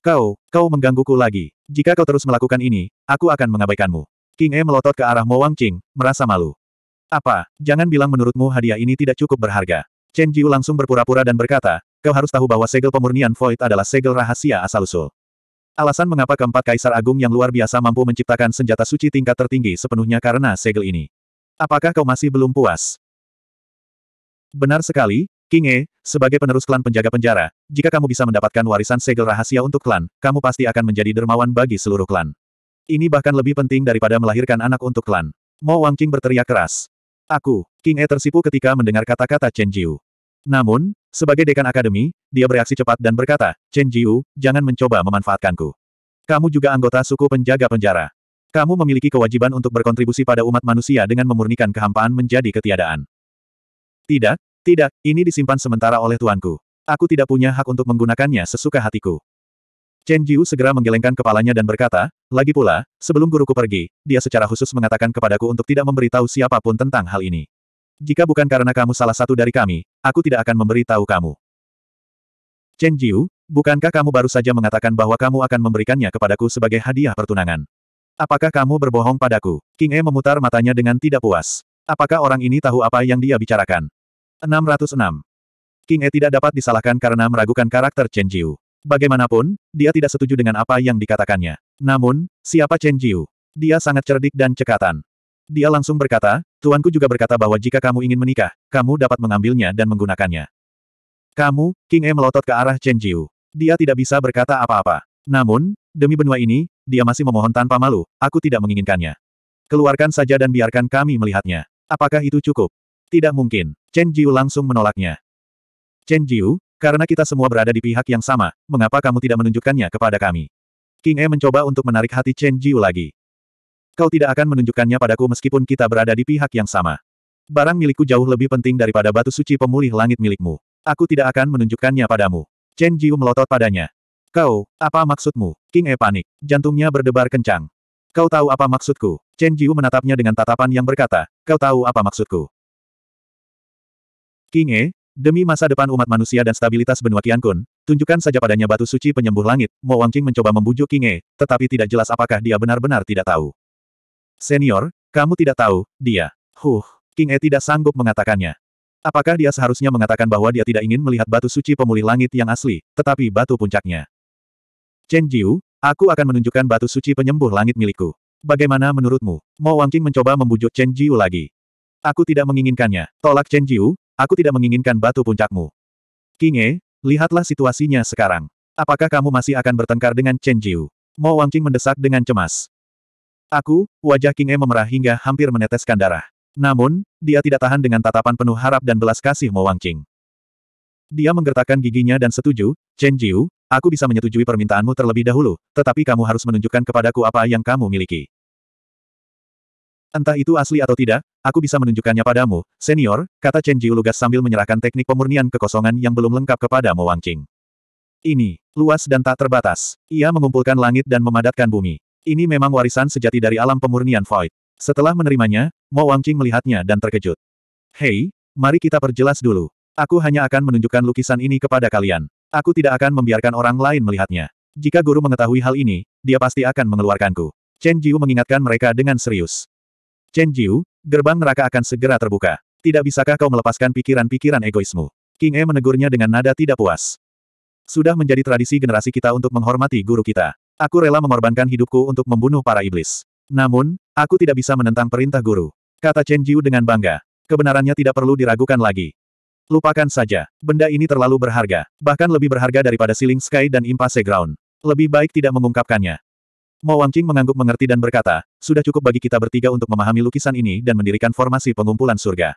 Kau, kau menggangguku lagi. Jika kau terus melakukan ini, aku akan mengabaikanmu. Kinge melotot ke arah Mo Wangqing, merasa malu. Apa, jangan bilang menurutmu hadiah ini tidak cukup berharga. Chen Jiu langsung berpura-pura dan berkata, kau harus tahu bahwa segel pemurnian void adalah segel rahasia asal-usul. Alasan mengapa keempat kaisar agung yang luar biasa mampu menciptakan senjata suci tingkat tertinggi sepenuhnya karena segel ini. Apakah kau masih belum puas? Benar sekali, King E, sebagai penerus klan penjaga penjara, jika kamu bisa mendapatkan warisan segel rahasia untuk klan, kamu pasti akan menjadi dermawan bagi seluruh klan. Ini bahkan lebih penting daripada melahirkan anak untuk klan. Mo Wang Qing berteriak keras. Aku, King E tersipu ketika mendengar kata-kata Chen Jiu. Namun, sebagai dekan akademi, dia bereaksi cepat dan berkata, Chen Jiu, jangan mencoba memanfaatkanku. Kamu juga anggota suku penjaga penjara. Kamu memiliki kewajiban untuk berkontribusi pada umat manusia dengan memurnikan kehampaan menjadi ketiadaan. Tidak, tidak, ini disimpan sementara oleh tuanku. Aku tidak punya hak untuk menggunakannya sesuka hatiku. Chen Jiu segera menggelengkan kepalanya dan berkata, lagi pula, sebelum guruku pergi, dia secara khusus mengatakan kepadaku untuk tidak memberitahu siapapun tentang hal ini. Jika bukan karena kamu salah satu dari kami, aku tidak akan memberitahu kamu. Chen Jiu, bukankah kamu baru saja mengatakan bahwa kamu akan memberikannya kepadaku sebagai hadiah pertunangan? Apakah kamu berbohong padaku? King E memutar matanya dengan tidak puas. Apakah orang ini tahu apa yang dia bicarakan? 606. King E tidak dapat disalahkan karena meragukan karakter Chen Jiu. Bagaimanapun, dia tidak setuju dengan apa yang dikatakannya. Namun, siapa Chen Jiu? Dia sangat cerdik dan cekatan. Dia langsung berkata, Tuanku juga berkata bahwa jika kamu ingin menikah, kamu dapat mengambilnya dan menggunakannya. Kamu, King E melotot ke arah Chen Jiu. Dia tidak bisa berkata apa-apa. Namun, demi benua ini, dia masih memohon tanpa malu, aku tidak menginginkannya. Keluarkan saja dan biarkan kami melihatnya. Apakah itu cukup? Tidak mungkin. Chen Jiu langsung menolaknya. Chen Jiu, karena kita semua berada di pihak yang sama, mengapa kamu tidak menunjukkannya kepada kami? King E mencoba untuk menarik hati Chen Jiu lagi. Kau tidak akan menunjukkannya padaku meskipun kita berada di pihak yang sama. Barang milikku jauh lebih penting daripada batu suci pemulih langit milikmu. Aku tidak akan menunjukkannya padamu. Chen Jiu melotot padanya. Kau, apa maksudmu? King E panik. Jantungnya berdebar kencang. Kau tahu apa maksudku? Chen Jiu menatapnya dengan tatapan yang berkata, kau tahu apa maksudku? King E, demi masa depan umat manusia dan stabilitas benua Qiankun, tunjukkan saja padanya batu suci penyembuh langit, Mo Wangqing mencoba membujuk King E, tetapi tidak jelas apakah dia benar-benar tidak tahu. Senior, kamu tidak tahu, dia. Huh, King E tidak sanggup mengatakannya. Apakah dia seharusnya mengatakan bahwa dia tidak ingin melihat batu suci pemulih langit yang asli, tetapi batu puncaknya? Chen Jiu, aku akan menunjukkan batu suci penyembuh langit milikku. Bagaimana menurutmu? Mo Wangqing mencoba membujuk Chen Jiu lagi. Aku tidak menginginkannya. Tolak Chen Jiu, aku tidak menginginkan batu puncakmu. King E, lihatlah situasinya sekarang. Apakah kamu masih akan bertengkar dengan Chen Jiu? Mo Wangqing mendesak dengan cemas. Aku, wajah King E memerah hingga hampir meneteskan darah. Namun, dia tidak tahan dengan tatapan penuh harap dan belas kasih Mo Wang Qing. Dia menggertakkan giginya dan setuju, Chen Jiu, aku bisa menyetujui permintaanmu terlebih dahulu, tetapi kamu harus menunjukkan kepadaku apa yang kamu miliki. Entah itu asli atau tidak, aku bisa menunjukkannya padamu, senior, kata Chen Jiu lugas sambil menyerahkan teknik pemurnian kekosongan yang belum lengkap kepada Mo Wang Qing. Ini, luas dan tak terbatas. Ia mengumpulkan langit dan memadatkan bumi. Ini memang warisan sejati dari alam pemurnian Void. Setelah menerimanya, Mo Wangqing melihatnya dan terkejut. Hei, mari kita perjelas dulu. Aku hanya akan menunjukkan lukisan ini kepada kalian. Aku tidak akan membiarkan orang lain melihatnya. Jika guru mengetahui hal ini, dia pasti akan mengeluarkanku. Chen Jiu mengingatkan mereka dengan serius. Chen Jiu, gerbang neraka akan segera terbuka. Tidak bisakah kau melepaskan pikiran-pikiran egoismu? King E menegurnya dengan nada tidak puas. Sudah menjadi tradisi generasi kita untuk menghormati guru kita. Aku rela mengorbankan hidupku untuk membunuh para iblis. Namun, aku tidak bisa menentang perintah guru. Kata Chen Jiu dengan bangga. Kebenarannya tidak perlu diragukan lagi. Lupakan saja. Benda ini terlalu berharga. Bahkan lebih berharga daripada Siling Sky dan Impasse Ground. Lebih baik tidak mengungkapkannya. Mo Wangqing mengangguk mengerti dan berkata, sudah cukup bagi kita bertiga untuk memahami lukisan ini dan mendirikan formasi pengumpulan surga.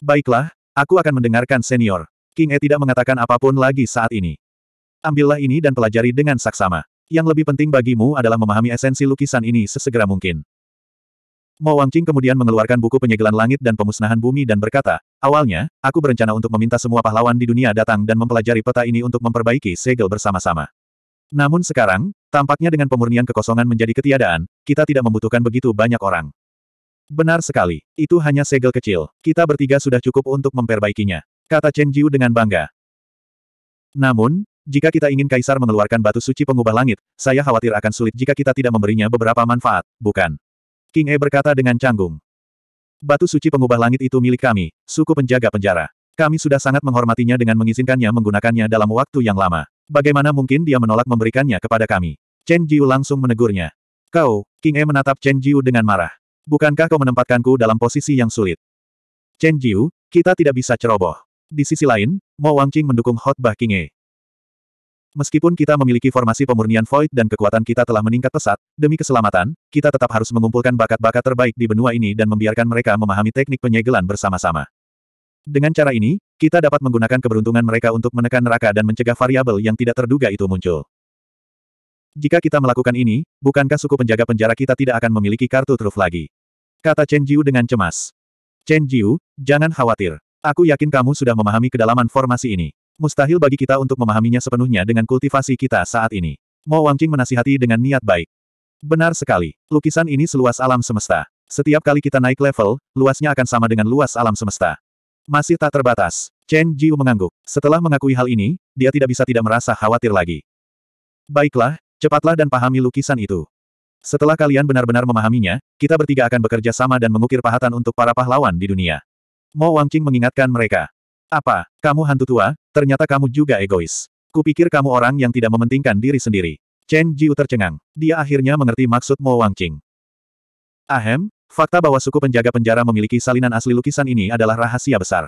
Baiklah, aku akan mendengarkan senior. King E tidak mengatakan apapun lagi saat ini. Ambillah ini dan pelajari dengan saksama. Yang lebih penting bagimu adalah memahami esensi lukisan ini sesegera mungkin. Mo Wangqing kemudian mengeluarkan buku penyegelan langit dan pemusnahan bumi dan berkata, awalnya, aku berencana untuk meminta semua pahlawan di dunia datang dan mempelajari peta ini untuk memperbaiki segel bersama-sama. Namun sekarang, tampaknya dengan pemurnian kekosongan menjadi ketiadaan, kita tidak membutuhkan begitu banyak orang. Benar sekali, itu hanya segel kecil, kita bertiga sudah cukup untuk memperbaikinya, kata Chen Jiu dengan bangga. Namun, jika kita ingin kaisar mengeluarkan batu suci pengubah langit, saya khawatir akan sulit jika kita tidak memberinya beberapa manfaat, bukan? King E berkata dengan canggung. Batu suci pengubah langit itu milik kami, suku penjaga penjara. Kami sudah sangat menghormatinya dengan mengizinkannya menggunakannya dalam waktu yang lama. Bagaimana mungkin dia menolak memberikannya kepada kami? Chen Jiu langsung menegurnya. Kau, King E menatap Chen Jiu dengan marah. Bukankah kau menempatkanku dalam posisi yang sulit? Chen Jiu, kita tidak bisa ceroboh. Di sisi lain, Mo Wangqing mendukung khotbah King E. Meskipun kita memiliki formasi pemurnian void dan kekuatan kita telah meningkat pesat, demi keselamatan, kita tetap harus mengumpulkan bakat-bakat terbaik di benua ini dan membiarkan mereka memahami teknik penyegelan bersama-sama. Dengan cara ini, kita dapat menggunakan keberuntungan mereka untuk menekan neraka dan mencegah variabel yang tidak terduga itu muncul. Jika kita melakukan ini, bukankah suku penjaga penjara kita tidak akan memiliki kartu truf lagi? Kata Chen Jiu dengan cemas. Chen Jiu, jangan khawatir. Aku yakin kamu sudah memahami kedalaman formasi ini. Mustahil bagi kita untuk memahaminya sepenuhnya dengan kultivasi kita saat ini. Mo Wangqing menasihati dengan niat baik. Benar sekali, lukisan ini seluas alam semesta. Setiap kali kita naik level, luasnya akan sama dengan luas alam semesta. Masih tak terbatas. Chen Jiu mengangguk. Setelah mengakui hal ini, dia tidak bisa tidak merasa khawatir lagi. Baiklah, cepatlah dan pahami lukisan itu. Setelah kalian benar-benar memahaminya, kita bertiga akan bekerja sama dan mengukir pahatan untuk para pahlawan di dunia. Mo Wangqing mengingatkan mereka. Apa, kamu hantu tua, ternyata kamu juga egois. Kupikir kamu orang yang tidak mementingkan diri sendiri. Chen Jiu tercengang. Dia akhirnya mengerti maksud Mo Wangqing. Ahem, fakta bahwa suku penjaga penjara memiliki salinan asli lukisan ini adalah rahasia besar.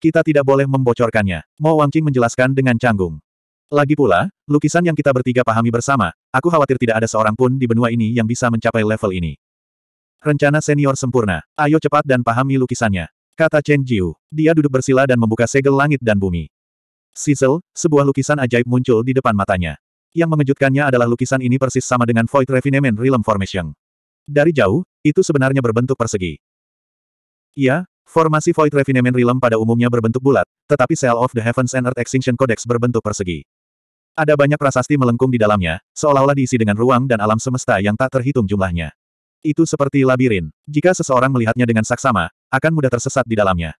Kita tidak boleh membocorkannya. Mo Wangqing menjelaskan dengan canggung. Lagi pula, lukisan yang kita bertiga pahami bersama, aku khawatir tidak ada seorang pun di benua ini yang bisa mencapai level ini. Rencana senior sempurna. Ayo cepat dan pahami lukisannya. Kata Chen Jiu. Dia duduk bersila dan membuka segel langit dan bumi. Sizzle, sebuah lukisan ajaib muncul di depan matanya. Yang mengejutkannya adalah lukisan ini persis sama dengan Void Refinement Realm Formation. Dari jauh, itu sebenarnya berbentuk persegi. Ya, formasi Void Refinement Realm pada umumnya berbentuk bulat, tetapi Cell of the Heavens and Earth Extinction Codex berbentuk persegi. Ada banyak prasasti melengkung di dalamnya, seolah-olah diisi dengan ruang dan alam semesta yang tak terhitung jumlahnya. Itu seperti labirin. Jika seseorang melihatnya dengan saksama, akan mudah tersesat di dalamnya.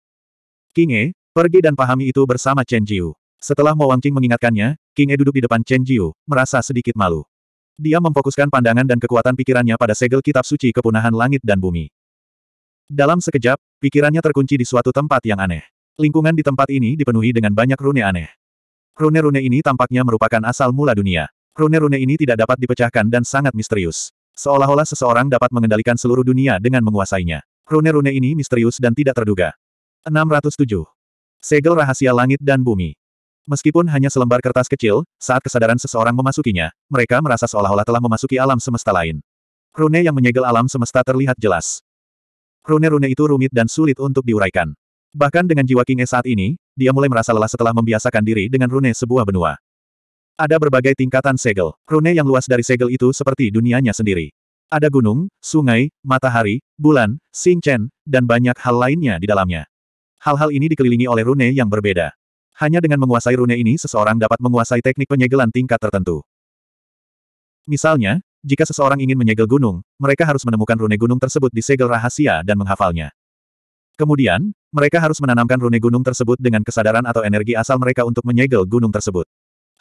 Kinge, pergi dan pahami itu bersama Chen Jiu. Setelah Mo Wang mengingatkannya, Kinge duduk di depan Chen Jiu, merasa sedikit malu. Dia memfokuskan pandangan dan kekuatan pikirannya pada segel kitab suci kepunahan langit dan bumi. Dalam sekejap, pikirannya terkunci di suatu tempat yang aneh. Lingkungan di tempat ini dipenuhi dengan banyak rune aneh. Rune-rune ini tampaknya merupakan asal mula dunia. Rune-rune ini tidak dapat dipecahkan dan sangat misterius. Seolah-olah seseorang dapat mengendalikan seluruh dunia dengan menguasainya. Rune-rune ini misterius dan tidak terduga. 607. Segel rahasia langit dan bumi. Meskipun hanya selembar kertas kecil, saat kesadaran seseorang memasukinya, mereka merasa seolah-olah telah memasuki alam semesta lain. Rune yang menyegel alam semesta terlihat jelas. Rune-rune itu rumit dan sulit untuk diuraikan. Bahkan dengan jiwa King E saat ini, dia mulai merasa lelah setelah membiasakan diri dengan rune sebuah benua. Ada berbagai tingkatan segel. Rune yang luas dari segel itu seperti dunianya sendiri. Ada gunung, sungai, matahari, bulan, singchen, dan banyak hal lainnya di dalamnya. Hal-hal ini dikelilingi oleh rune yang berbeda. Hanya dengan menguasai rune ini seseorang dapat menguasai teknik penyegelan tingkat tertentu. Misalnya, jika seseorang ingin menyegel gunung, mereka harus menemukan rune gunung tersebut di segel rahasia dan menghafalnya. Kemudian, mereka harus menanamkan rune gunung tersebut dengan kesadaran atau energi asal mereka untuk menyegel gunung tersebut.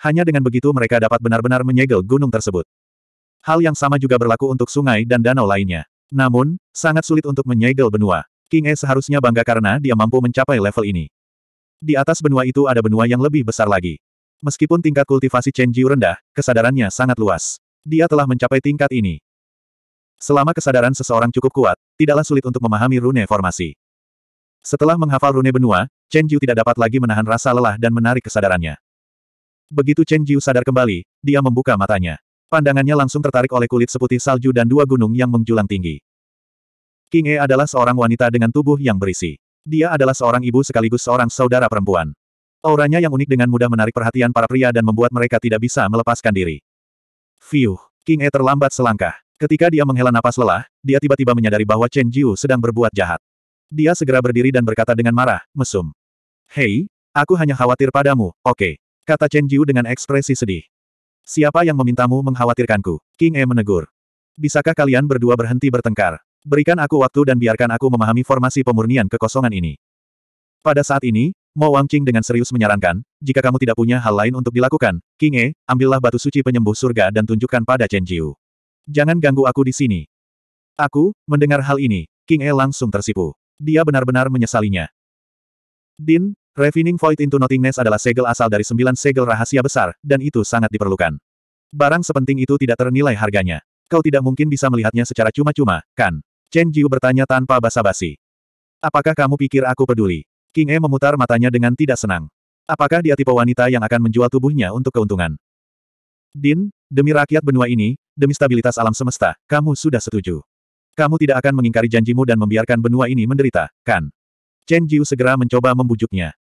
Hanya dengan begitu mereka dapat benar-benar menyegel gunung tersebut. Hal yang sama juga berlaku untuk sungai dan danau lainnya. Namun, sangat sulit untuk menyegel benua. King E seharusnya bangga karena dia mampu mencapai level ini. Di atas benua itu ada benua yang lebih besar lagi. Meskipun tingkat kultivasi Chen Jiu rendah, kesadarannya sangat luas. Dia telah mencapai tingkat ini. Selama kesadaran seseorang cukup kuat, tidaklah sulit untuk memahami rune formasi. Setelah menghafal rune benua, Chen Jiu tidak dapat lagi menahan rasa lelah dan menarik kesadarannya. Begitu Chen Jiu sadar kembali, dia membuka matanya. Pandangannya langsung tertarik oleh kulit seputih salju dan dua gunung yang menjulang tinggi. King E adalah seorang wanita dengan tubuh yang berisi. Dia adalah seorang ibu sekaligus seorang saudara perempuan. Auranya yang unik dengan mudah menarik perhatian para pria dan membuat mereka tidak bisa melepaskan diri. Fiuh, King E terlambat selangkah. Ketika dia menghela napas lelah, dia tiba-tiba menyadari bahwa Chen Jiu sedang berbuat jahat. Dia segera berdiri dan berkata dengan marah, mesum. Hei, aku hanya khawatir padamu, oke. Okay. Kata Chen Jiu dengan ekspresi sedih. Siapa yang memintamu mengkhawatirkanku? King E menegur. Bisakah kalian berdua berhenti bertengkar? Berikan aku waktu dan biarkan aku memahami formasi pemurnian kekosongan ini. Pada saat ini, Mo Wang Qing dengan serius menyarankan, jika kamu tidak punya hal lain untuk dilakukan, King E, ambillah batu suci penyembuh surga dan tunjukkan pada Chen Jiu. Jangan ganggu aku di sini. Aku, mendengar hal ini, King E langsung tersipu. Dia benar-benar menyesalinya. Din, Refining Void into Nothingness adalah segel asal dari sembilan segel rahasia besar, dan itu sangat diperlukan. Barang sepenting itu tidak ternilai harganya. Kau tidak mungkin bisa melihatnya secara cuma-cuma, kan? Chen Jiu bertanya tanpa basa-basi. Apakah kamu pikir aku peduli? King E memutar matanya dengan tidak senang. Apakah dia tipe wanita yang akan menjual tubuhnya untuk keuntungan? Din, demi rakyat benua ini, demi stabilitas alam semesta, kamu sudah setuju. Kamu tidak akan mengingkari janjimu dan membiarkan benua ini menderita, kan? Chen Jiu segera mencoba membujuknya.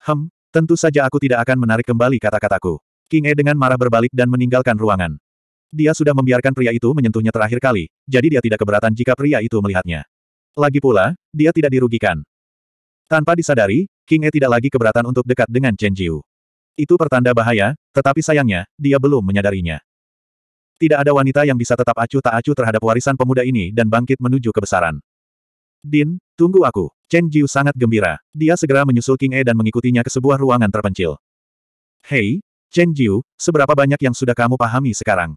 Hem, tentu saja aku tidak akan menarik kembali kata-kataku. King E dengan marah berbalik dan meninggalkan ruangan. Dia sudah membiarkan pria itu menyentuhnya terakhir kali, jadi dia tidak keberatan jika pria itu melihatnya. Lagi pula, dia tidak dirugikan. Tanpa disadari, King E tidak lagi keberatan untuk dekat dengan Chen Jiu. Itu pertanda bahaya, tetapi sayangnya, dia belum menyadarinya. Tidak ada wanita yang bisa tetap acuh tak acuh terhadap warisan pemuda ini dan bangkit menuju kebesaran. Din, tunggu aku. Chen Jiu sangat gembira. Dia segera menyusul King E dan mengikutinya ke sebuah ruangan terpencil. Hei, Chen Jiu, seberapa banyak yang sudah kamu pahami sekarang?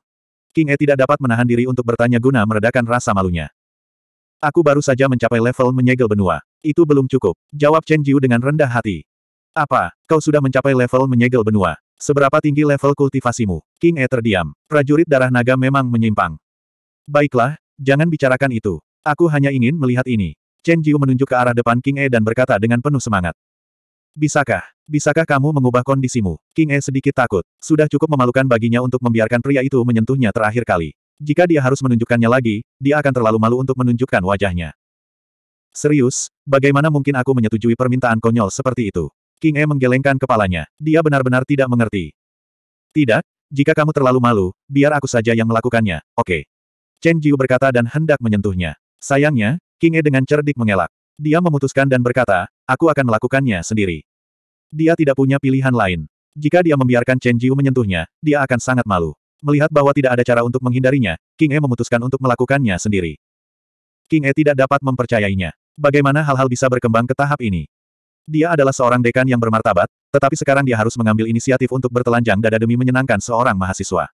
King E tidak dapat menahan diri untuk bertanya guna meredakan rasa malunya. Aku baru saja mencapai level menyegel benua. Itu belum cukup, jawab Chen Jiu dengan rendah hati. Apa, kau sudah mencapai level menyegel benua? Seberapa tinggi level kultivasimu? King E terdiam. Prajurit darah naga memang menyimpang. Baiklah, jangan bicarakan itu. Aku hanya ingin melihat ini. Chen Jiu menunjuk ke arah depan King E dan berkata dengan penuh semangat. Bisakah? Bisakah kamu mengubah kondisimu? King E sedikit takut. Sudah cukup memalukan baginya untuk membiarkan pria itu menyentuhnya terakhir kali. Jika dia harus menunjukkannya lagi, dia akan terlalu malu untuk menunjukkan wajahnya. Serius, bagaimana mungkin aku menyetujui permintaan konyol seperti itu? King E menggelengkan kepalanya. Dia benar-benar tidak mengerti. Tidak, jika kamu terlalu malu, biar aku saja yang melakukannya, oke. Okay. Chen Jiu berkata dan hendak menyentuhnya. Sayangnya, King E dengan cerdik mengelak. Dia memutuskan dan berkata, aku akan melakukannya sendiri. Dia tidak punya pilihan lain. Jika dia membiarkan Chen Jiu menyentuhnya, dia akan sangat malu. Melihat bahwa tidak ada cara untuk menghindarinya, King E memutuskan untuk melakukannya sendiri. King E tidak dapat mempercayainya. Bagaimana hal-hal bisa berkembang ke tahap ini? Dia adalah seorang dekan yang bermartabat, tetapi sekarang dia harus mengambil inisiatif untuk bertelanjang dada demi menyenangkan seorang mahasiswa.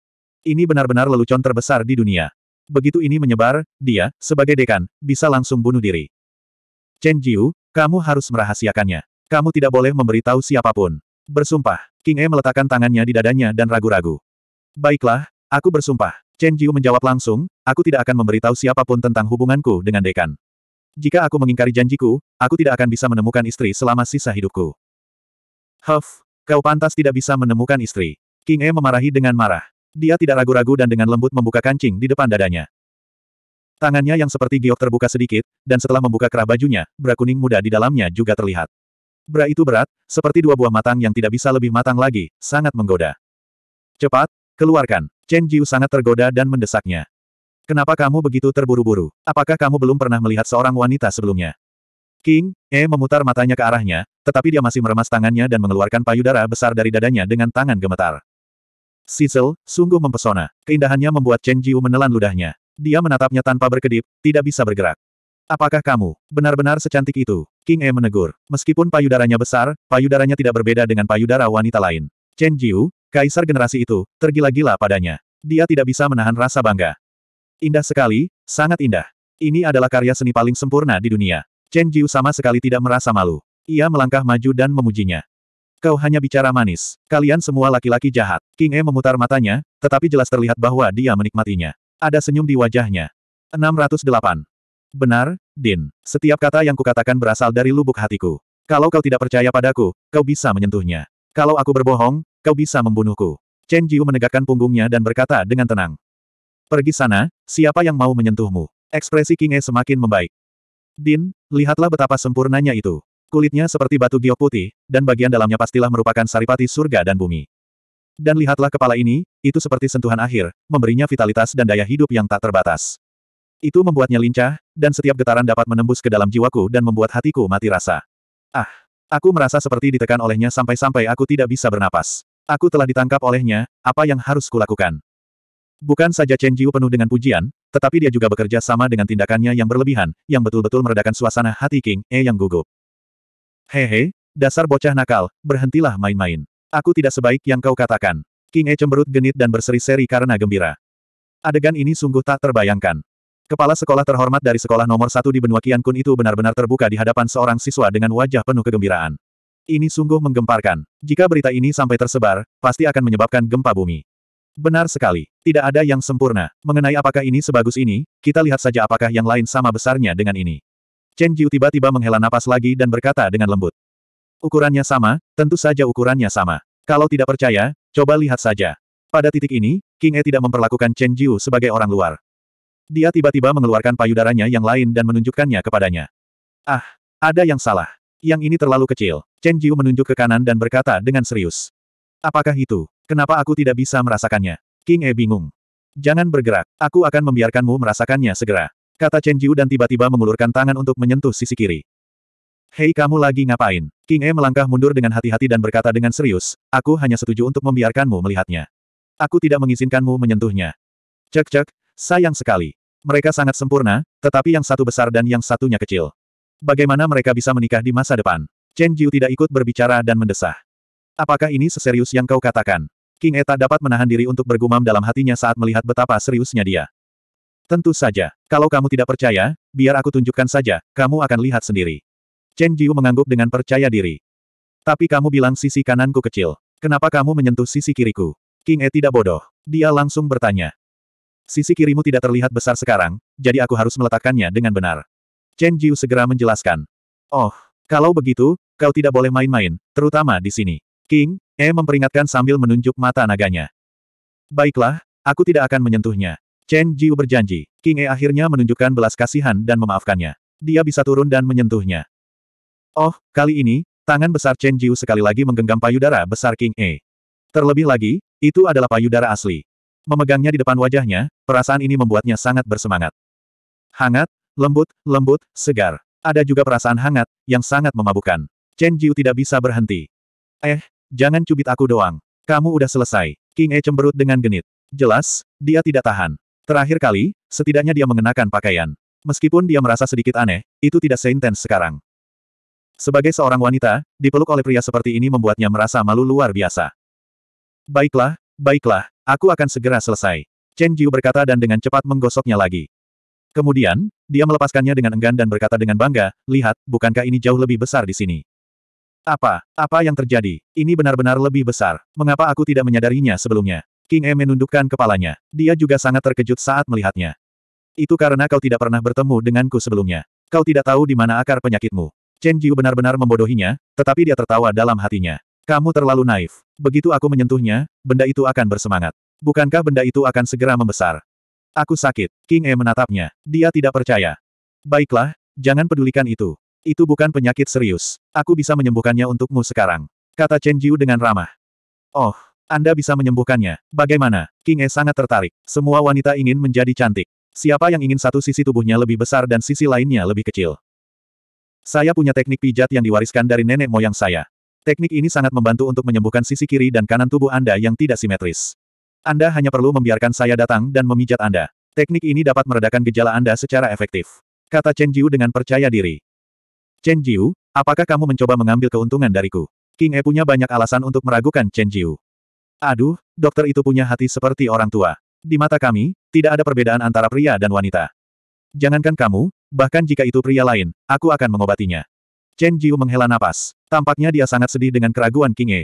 Ini benar-benar lelucon terbesar di dunia begitu ini menyebar, dia, sebagai dekan, bisa langsung bunuh diri. Chen Jiu, kamu harus merahasiakannya. Kamu tidak boleh memberitahu siapapun. Bersumpah, King E meletakkan tangannya di dadanya dan ragu-ragu. Baiklah, aku bersumpah. Chen Jiu menjawab langsung, aku tidak akan memberitahu siapapun tentang hubunganku dengan dekan. Jika aku mengingkari janjiku, aku tidak akan bisa menemukan istri selama sisa hidupku. Huff, kau pantas tidak bisa menemukan istri. King E memarahi dengan marah. Dia tidak ragu-ragu dan dengan lembut membuka kancing di depan dadanya. Tangannya yang seperti giok terbuka sedikit, dan setelah membuka kerah bajunya, bra kuning muda di dalamnya juga terlihat. Bra itu berat, seperti dua buah matang yang tidak bisa lebih matang lagi, sangat menggoda. Cepat, keluarkan. Chen Jiu sangat tergoda dan mendesaknya. Kenapa kamu begitu terburu-buru? Apakah kamu belum pernah melihat seorang wanita sebelumnya? King, E memutar matanya ke arahnya, tetapi dia masih meremas tangannya dan mengeluarkan payudara besar dari dadanya dengan tangan gemetar. Sizzle, sungguh mempesona. Keindahannya membuat Cheng Jiu menelan ludahnya. Dia menatapnya tanpa berkedip, tidak bisa bergerak. Apakah kamu benar-benar secantik itu? King E menegur. Meskipun payudaranya besar, payudaranya tidak berbeda dengan payudara wanita lain. Chen Jiu, kaisar generasi itu, tergila-gila padanya. Dia tidak bisa menahan rasa bangga. Indah sekali, sangat indah. Ini adalah karya seni paling sempurna di dunia. Chen Jiu sama sekali tidak merasa malu. Ia melangkah maju dan memujinya. Kau hanya bicara manis. Kalian semua laki-laki jahat. King E memutar matanya, tetapi jelas terlihat bahwa dia menikmatinya. Ada senyum di wajahnya. 608. Benar, Din. Setiap kata yang kukatakan berasal dari lubuk hatiku. Kalau kau tidak percaya padaku, kau bisa menyentuhnya. Kalau aku berbohong, kau bisa membunuhku. Chen Jiu menegakkan punggungnya dan berkata dengan tenang. Pergi sana, siapa yang mau menyentuhmu? Ekspresi King E semakin membaik. Din, lihatlah betapa sempurnanya itu. Kulitnya seperti batu giok putih, dan bagian dalamnya pastilah merupakan saripati surga dan bumi. Dan lihatlah kepala ini, itu seperti sentuhan akhir, memberinya vitalitas dan daya hidup yang tak terbatas. Itu membuatnya lincah, dan setiap getaran dapat menembus ke dalam jiwaku dan membuat hatiku mati rasa. Ah! Aku merasa seperti ditekan olehnya sampai-sampai aku tidak bisa bernapas. Aku telah ditangkap olehnya, apa yang harus kulakukan? Bukan saja Chen Jiu penuh dengan pujian, tetapi dia juga bekerja sama dengan tindakannya yang berlebihan, yang betul-betul meredakan suasana hati King E yang gugup. Hehe, dasar bocah nakal, berhentilah main-main. Aku tidak sebaik yang kau katakan. King E cemberut genit dan berseri-seri karena gembira. Adegan ini sungguh tak terbayangkan. Kepala sekolah terhormat dari sekolah nomor satu di benua Kian Kun itu benar-benar terbuka di hadapan seorang siswa dengan wajah penuh kegembiraan. Ini sungguh menggemparkan. Jika berita ini sampai tersebar, pasti akan menyebabkan gempa bumi. Benar sekali. Tidak ada yang sempurna. Mengenai apakah ini sebagus ini, kita lihat saja apakah yang lain sama besarnya dengan ini. Chen Jiu tiba-tiba menghela napas lagi dan berkata dengan lembut. Ukurannya sama, tentu saja ukurannya sama. Kalau tidak percaya, coba lihat saja. Pada titik ini, King E tidak memperlakukan Chen Jiu sebagai orang luar. Dia tiba-tiba mengeluarkan payudaranya yang lain dan menunjukkannya kepadanya. Ah, ada yang salah. Yang ini terlalu kecil. Chen Jiu menunjuk ke kanan dan berkata dengan serius. Apakah itu? Kenapa aku tidak bisa merasakannya? King E bingung. Jangan bergerak, aku akan membiarkanmu merasakannya segera. Kata Chen Jiu dan tiba-tiba mengulurkan tangan untuk menyentuh sisi kiri. Hei kamu lagi ngapain? King E melangkah mundur dengan hati-hati dan berkata dengan serius, aku hanya setuju untuk membiarkanmu melihatnya. Aku tidak mengizinkanmu menyentuhnya. Cek-cek, sayang sekali. Mereka sangat sempurna, tetapi yang satu besar dan yang satunya kecil. Bagaimana mereka bisa menikah di masa depan? Chen Jiu tidak ikut berbicara dan mendesah. Apakah ini seserius yang kau katakan? King E tak dapat menahan diri untuk bergumam dalam hatinya saat melihat betapa seriusnya dia. Tentu saja. Kalau kamu tidak percaya, biar aku tunjukkan saja, kamu akan lihat sendiri. Chen Jiu mengangguk dengan percaya diri. Tapi kamu bilang sisi kananku kecil. Kenapa kamu menyentuh sisi kiriku? King E tidak bodoh. Dia langsung bertanya. Sisi kirimu tidak terlihat besar sekarang, jadi aku harus meletakkannya dengan benar. Chen Jiu segera menjelaskan. Oh, kalau begitu, kau tidak boleh main-main, terutama di sini. King, E memperingatkan sambil menunjuk mata naganya. Baiklah, aku tidak akan menyentuhnya. Chen Jiu berjanji. King E akhirnya menunjukkan belas kasihan dan memaafkannya. Dia bisa turun dan menyentuhnya. Oh, kali ini, tangan besar Chen Jiu sekali lagi menggenggam payudara besar King E. Terlebih lagi, itu adalah payudara asli. Memegangnya di depan wajahnya, perasaan ini membuatnya sangat bersemangat. Hangat, lembut, lembut, segar. Ada juga perasaan hangat, yang sangat memabukkan. Chen Jiu tidak bisa berhenti. Eh, jangan cubit aku doang. Kamu udah selesai. King E cemberut dengan genit. Jelas, dia tidak tahan. Terakhir kali, setidaknya dia mengenakan pakaian. Meskipun dia merasa sedikit aneh, itu tidak seintens sekarang. Sebagai seorang wanita, dipeluk oleh pria seperti ini membuatnya merasa malu luar biasa. Baiklah, baiklah, aku akan segera selesai. Chen Jiu berkata dan dengan cepat menggosoknya lagi. Kemudian, dia melepaskannya dengan enggan dan berkata dengan bangga, lihat, bukankah ini jauh lebih besar di sini? Apa, apa yang terjadi? Ini benar-benar lebih besar. Mengapa aku tidak menyadarinya sebelumnya? King E menundukkan kepalanya. Dia juga sangat terkejut saat melihatnya. Itu karena kau tidak pernah bertemu denganku sebelumnya. Kau tidak tahu di mana akar penyakitmu. Chen Jiu benar-benar membodohinya, tetapi dia tertawa dalam hatinya. Kamu terlalu naif. Begitu aku menyentuhnya, benda itu akan bersemangat. Bukankah benda itu akan segera membesar? Aku sakit. King E menatapnya. Dia tidak percaya. Baiklah, jangan pedulikan itu. Itu bukan penyakit serius. Aku bisa menyembuhkannya untukmu sekarang. Kata Chen Jiu dengan ramah. Oh, anda bisa menyembuhkannya. Bagaimana? King E sangat tertarik. Semua wanita ingin menjadi cantik. Siapa yang ingin satu sisi tubuhnya lebih besar dan sisi lainnya lebih kecil? Saya punya teknik pijat yang diwariskan dari nenek moyang saya. Teknik ini sangat membantu untuk menyembuhkan sisi kiri dan kanan tubuh Anda yang tidak simetris. Anda hanya perlu membiarkan saya datang dan memijat Anda. Teknik ini dapat meredakan gejala Anda secara efektif. Kata Chen Jiu dengan percaya diri. Chen Jiu, apakah kamu mencoba mengambil keuntungan dariku? King E punya banyak alasan untuk meragukan Chen Jiu. Aduh, dokter itu punya hati seperti orang tua. Di mata kami, tidak ada perbedaan antara pria dan wanita. Jangankan kamu, bahkan jika itu pria lain, aku akan mengobatinya. Chen Jiu menghela napas. Tampaknya dia sangat sedih dengan keraguan King E.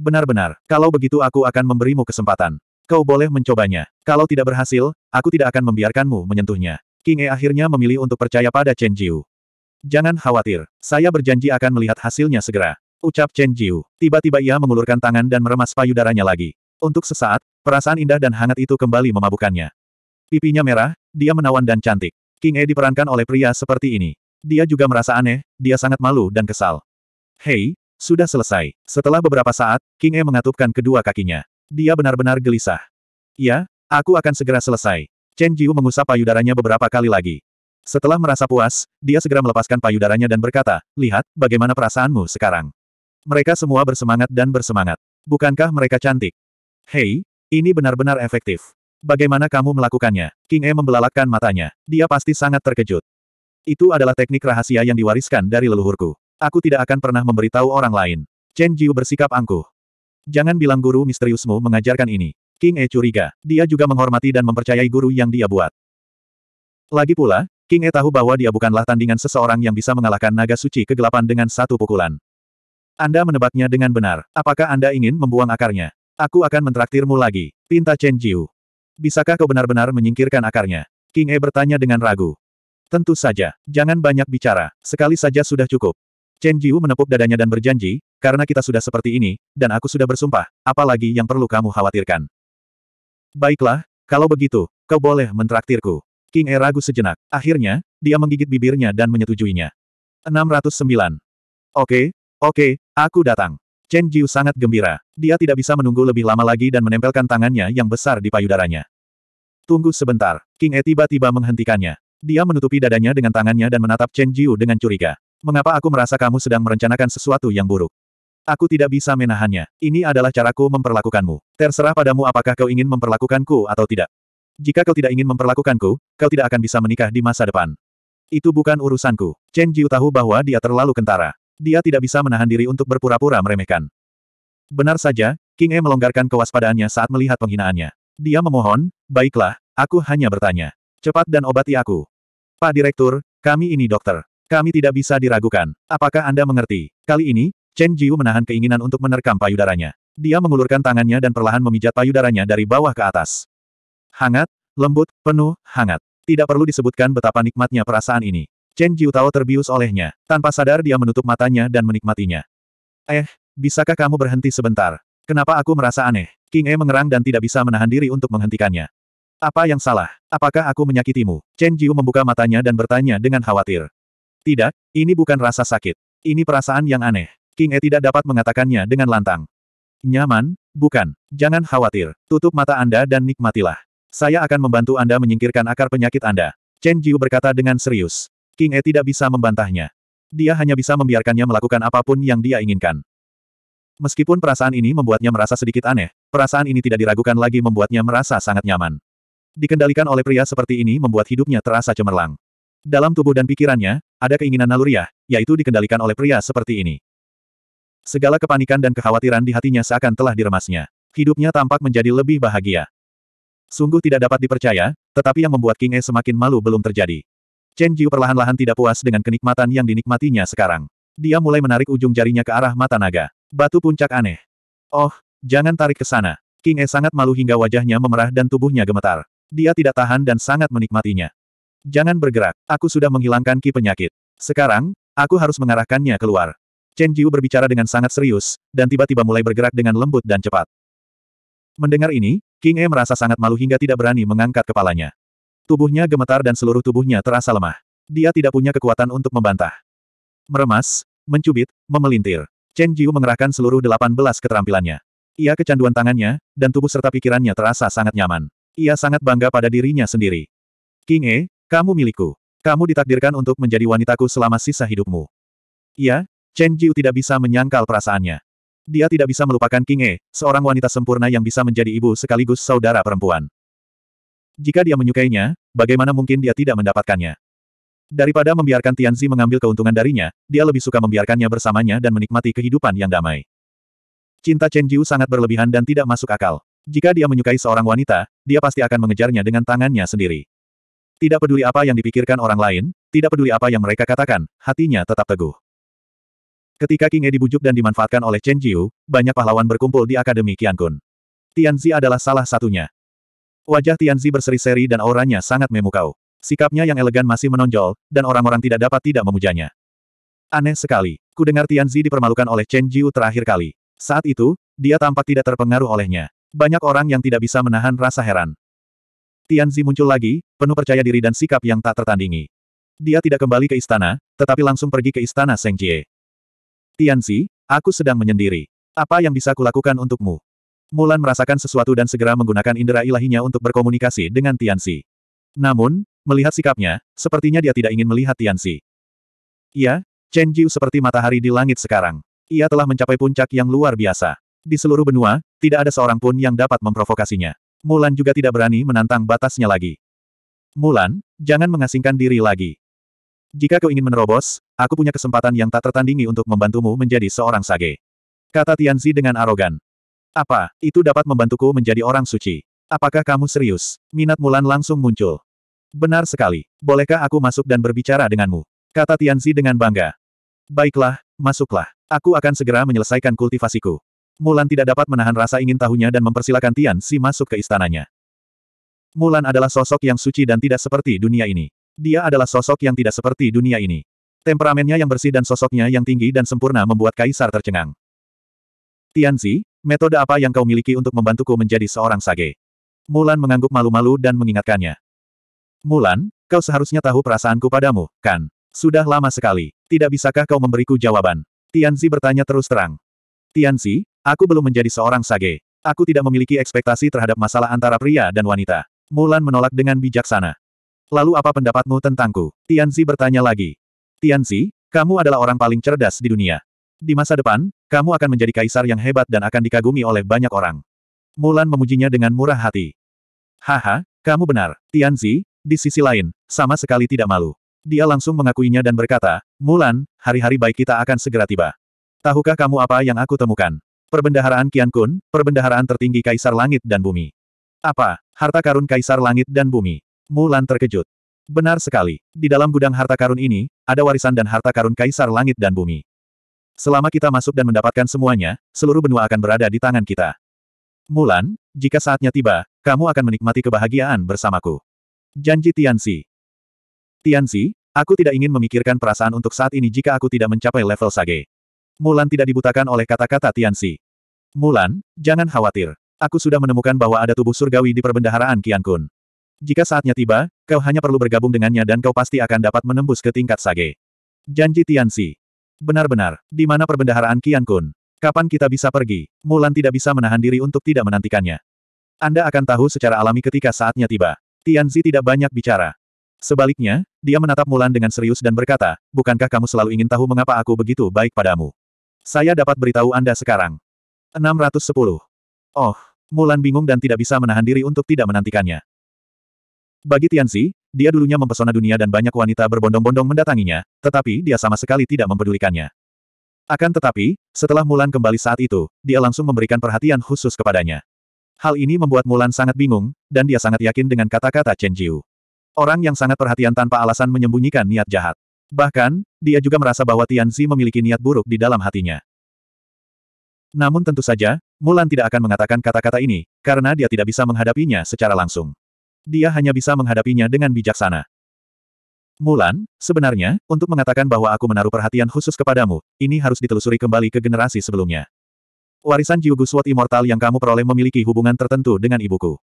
Benar-benar, kalau begitu aku akan memberimu kesempatan. Kau boleh mencobanya. Kalau tidak berhasil, aku tidak akan membiarkanmu menyentuhnya. King E akhirnya memilih untuk percaya pada Chen Jiu. Jangan khawatir, saya berjanji akan melihat hasilnya segera. Ucap Chen Jiu. Tiba-tiba ia mengulurkan tangan dan meremas payudaranya lagi. Untuk sesaat, perasaan indah dan hangat itu kembali memabukannya. Pipinya merah, dia menawan dan cantik. King E diperankan oleh pria seperti ini. Dia juga merasa aneh, dia sangat malu dan kesal. Hei, sudah selesai. Setelah beberapa saat, King E mengatupkan kedua kakinya. Dia benar-benar gelisah. Ya, aku akan segera selesai. Chen Jiu mengusap payudaranya beberapa kali lagi. Setelah merasa puas, dia segera melepaskan payudaranya dan berkata, Lihat, bagaimana perasaanmu sekarang? Mereka semua bersemangat dan bersemangat. Bukankah mereka cantik? Hei, ini benar-benar efektif. Bagaimana kamu melakukannya? King E membelalakkan matanya. Dia pasti sangat terkejut. Itu adalah teknik rahasia yang diwariskan dari leluhurku. Aku tidak akan pernah memberitahu orang lain. Chen Jiu bersikap angkuh. Jangan bilang guru misteriusmu mengajarkan ini. King E curiga. Dia juga menghormati dan mempercayai guru yang dia buat. Lagi pula, King E tahu bahwa dia bukanlah tandingan seseorang yang bisa mengalahkan naga suci kegelapan dengan satu pukulan. Anda menebaknya dengan benar. Apakah Anda ingin membuang akarnya? Aku akan mentraktirmu lagi. Pinta Chen Jiu. Bisakah kau benar-benar menyingkirkan akarnya? King E bertanya dengan ragu. Tentu saja. Jangan banyak bicara. Sekali saja sudah cukup. Chen Jiu menepuk dadanya dan berjanji, karena kita sudah seperti ini, dan aku sudah bersumpah, apalagi yang perlu kamu khawatirkan. Baiklah, kalau begitu, kau boleh mentraktirku. King E ragu sejenak. Akhirnya, dia menggigit bibirnya dan menyetujuinya. 609. Oke, oke, Aku datang. Chen Jiu sangat gembira. Dia tidak bisa menunggu lebih lama lagi dan menempelkan tangannya yang besar di payudaranya. Tunggu sebentar. King E tiba-tiba menghentikannya. Dia menutupi dadanya dengan tangannya dan menatap Chen Jiu dengan curiga. Mengapa aku merasa kamu sedang merencanakan sesuatu yang buruk? Aku tidak bisa menahannya. Ini adalah caraku memperlakukanmu. Terserah padamu apakah kau ingin memperlakukanku atau tidak. Jika kau tidak ingin memperlakukanku, kau tidak akan bisa menikah di masa depan. Itu bukan urusanku. Chen Jiu tahu bahwa dia terlalu kentara. Dia tidak bisa menahan diri untuk berpura-pura meremehkan. Benar saja, King E melonggarkan kewaspadaannya saat melihat penghinaannya. Dia memohon, baiklah, aku hanya bertanya. Cepat dan obati aku. Pak Direktur, kami ini dokter. Kami tidak bisa diragukan. Apakah Anda mengerti? Kali ini, Chen Jiu menahan keinginan untuk menerkam payudaranya. Dia mengulurkan tangannya dan perlahan memijat payudaranya dari bawah ke atas. Hangat, lembut, penuh, hangat. Tidak perlu disebutkan betapa nikmatnya perasaan ini. Chen Qiutao terbius olehnya. Tanpa sadar dia menutup matanya dan menikmatinya. Eh, bisakah kamu berhenti sebentar? Kenapa aku merasa aneh? King E mengerang dan tidak bisa menahan diri untuk menghentikannya. Apa yang salah? Apakah aku menyakitimu? Chen Jiu membuka matanya dan bertanya dengan khawatir. Tidak, ini bukan rasa sakit. Ini perasaan yang aneh. King E tidak dapat mengatakannya dengan lantang. Nyaman? Bukan. Jangan khawatir. Tutup mata Anda dan nikmatilah. Saya akan membantu Anda menyingkirkan akar penyakit Anda. Chen Jiu berkata dengan serius. King E tidak bisa membantahnya. Dia hanya bisa membiarkannya melakukan apapun yang dia inginkan. Meskipun perasaan ini membuatnya merasa sedikit aneh, perasaan ini tidak diragukan lagi membuatnya merasa sangat nyaman. Dikendalikan oleh pria seperti ini membuat hidupnya terasa cemerlang. Dalam tubuh dan pikirannya, ada keinginan naluriah, yaitu dikendalikan oleh pria seperti ini. Segala kepanikan dan kekhawatiran di hatinya seakan telah diremasnya. Hidupnya tampak menjadi lebih bahagia. Sungguh tidak dapat dipercaya, tetapi yang membuat King E semakin malu belum terjadi. Chen Jiu perlahan-lahan tidak puas dengan kenikmatan yang dinikmatinya sekarang. Dia mulai menarik ujung jarinya ke arah mata naga. Batu puncak aneh. Oh, jangan tarik ke sana. King E sangat malu hingga wajahnya memerah dan tubuhnya gemetar. Dia tidak tahan dan sangat menikmatinya. Jangan bergerak, aku sudah menghilangkan ki penyakit. Sekarang, aku harus mengarahkannya keluar. Chen Jiu berbicara dengan sangat serius, dan tiba-tiba mulai bergerak dengan lembut dan cepat. Mendengar ini, King E merasa sangat malu hingga tidak berani mengangkat kepalanya. Tubuhnya gemetar dan seluruh tubuhnya terasa lemah. Dia tidak punya kekuatan untuk membantah. Meremas, mencubit, memelintir. Chen Jiu mengerahkan seluruh delapan belas keterampilannya. Ia kecanduan tangannya, dan tubuh serta pikirannya terasa sangat nyaman. Ia sangat bangga pada dirinya sendiri. King E, kamu milikku. Kamu ditakdirkan untuk menjadi wanitaku selama sisa hidupmu. Ia, Chen Jiu tidak bisa menyangkal perasaannya. Dia tidak bisa melupakan King E, seorang wanita sempurna yang bisa menjadi ibu sekaligus saudara perempuan. Jika dia menyukainya, bagaimana mungkin dia tidak mendapatkannya? Daripada membiarkan Tianzi mengambil keuntungan darinya, dia lebih suka membiarkannya bersamanya dan menikmati kehidupan yang damai. Cinta Chen Jiu sangat berlebihan dan tidak masuk akal. Jika dia menyukai seorang wanita, dia pasti akan mengejarnya dengan tangannya sendiri. Tidak peduli apa yang dipikirkan orang lain, tidak peduli apa yang mereka katakan, hatinya tetap teguh. Ketika King E dibujuk dan dimanfaatkan oleh Chen Jiu, banyak pahlawan berkumpul di Akademi Qiankun. Tianzi adalah salah satunya. Wajah Tianzi berseri-seri dan auranya sangat memukau. Sikapnya yang elegan masih menonjol, dan orang-orang tidak dapat tidak memujanya. Aneh sekali, ku dengar Tianzi dipermalukan oleh Chen Jiu terakhir kali. Saat itu, dia tampak tidak terpengaruh olehnya. Banyak orang yang tidak bisa menahan rasa heran. Tianzi muncul lagi, penuh percaya diri dan sikap yang tak tertandingi. Dia tidak kembali ke istana, tetapi langsung pergi ke istana Seng Jie. Tianzi, aku sedang menyendiri. Apa yang bisa kulakukan untukmu? Mulan merasakan sesuatu dan segera menggunakan indera ilahinya untuk berkomunikasi dengan Tianxi. Namun, melihat sikapnya, sepertinya dia tidak ingin melihat Tianxi. Iya, Chen Jiu seperti matahari di langit sekarang. Ia telah mencapai puncak yang luar biasa. Di seluruh benua, tidak ada seorang pun yang dapat memprovokasinya. Mulan juga tidak berani menantang batasnya lagi. Mulan, jangan mengasingkan diri lagi. Jika kau ingin menerobos, aku punya kesempatan yang tak tertandingi untuk membantumu menjadi seorang sage. Kata Tianzi dengan arogan. Apa, itu dapat membantuku menjadi orang suci? Apakah kamu serius? Minat Mulan langsung muncul. Benar sekali. Bolehkah aku masuk dan berbicara denganmu? Kata Tianzi dengan bangga. Baiklah, masuklah. Aku akan segera menyelesaikan kultivasiku. Mulan tidak dapat menahan rasa ingin tahunya dan mempersilahkan Tianzi masuk ke istananya. Mulan adalah sosok yang suci dan tidak seperti dunia ini. Dia adalah sosok yang tidak seperti dunia ini. Temperamennya yang bersih dan sosoknya yang tinggi dan sempurna membuat kaisar tercengang. Tianzi, metode apa yang kau miliki untuk membantuku menjadi seorang sage? Mulan mengangguk malu-malu dan mengingatkannya. Mulan, kau seharusnya tahu perasaanku padamu, kan? Sudah lama sekali. Tidak bisakah kau memberiku jawaban? Tianzi bertanya terus terang. Tianzi, aku belum menjadi seorang sage. Aku tidak memiliki ekspektasi terhadap masalah antara pria dan wanita. Mulan menolak dengan bijaksana. Lalu apa pendapatmu tentangku? Tianzi bertanya lagi. Tianzi, kamu adalah orang paling cerdas di dunia. Di masa depan, kamu akan menjadi kaisar yang hebat dan akan dikagumi oleh banyak orang. Mulan memujinya dengan murah hati. Haha, kamu benar, Tianzi, di sisi lain, sama sekali tidak malu. Dia langsung mengakuinya dan berkata, Mulan, hari-hari baik kita akan segera tiba. Tahukah kamu apa yang aku temukan? Perbendaharaan Qian Kun, perbendaharaan tertinggi Kaisar Langit dan Bumi. Apa? Harta karun Kaisar Langit dan Bumi. Mulan terkejut. Benar sekali. Di dalam gudang harta karun ini, ada warisan dan harta karun Kaisar Langit dan Bumi. Selama kita masuk dan mendapatkan semuanya, seluruh benua akan berada di tangan kita. Mulan, jika saatnya tiba, kamu akan menikmati kebahagiaan bersamaku. Janji Tianxi. Tianxi, aku tidak ingin memikirkan perasaan untuk saat ini jika aku tidak mencapai level Sage. Mulan tidak dibutakan oleh kata-kata Tianxi. Mulan, jangan khawatir. Aku sudah menemukan bahwa ada tubuh surgawi di perbendaharaan Qian Kun. Jika saatnya tiba, kau hanya perlu bergabung dengannya dan kau pasti akan dapat menembus ke tingkat Sage. Janji Tianxi. Benar-benar, di mana perbendaharaan Qian Kun? Kapan kita bisa pergi? Mulan tidak bisa menahan diri untuk tidak menantikannya. Anda akan tahu secara alami ketika saatnya tiba. Tianzi tidak banyak bicara. Sebaliknya, dia menatap Mulan dengan serius dan berkata, Bukankah kamu selalu ingin tahu mengapa aku begitu baik padamu? Saya dapat beritahu Anda sekarang. 610. Oh, Mulan bingung dan tidak bisa menahan diri untuk tidak menantikannya. Bagi Tianzi, dia dulunya mempesona dunia dan banyak wanita berbondong-bondong mendatanginya, tetapi dia sama sekali tidak mempedulikannya. Akan tetapi, setelah Mulan kembali saat itu, dia langsung memberikan perhatian khusus kepadanya. Hal ini membuat Mulan sangat bingung, dan dia sangat yakin dengan kata-kata Chen Jiu. Orang yang sangat perhatian tanpa alasan menyembunyikan niat jahat. Bahkan, dia juga merasa bahwa Tianzi memiliki niat buruk di dalam hatinya. Namun tentu saja, Mulan tidak akan mengatakan kata-kata ini, karena dia tidak bisa menghadapinya secara langsung dia hanya bisa menghadapinya dengan bijaksana. Mulan, sebenarnya, untuk mengatakan bahwa aku menaruh perhatian khusus kepadamu, ini harus ditelusuri kembali ke generasi sebelumnya. Warisan Jiugu Sword Immortal yang kamu peroleh memiliki hubungan tertentu dengan ibuku.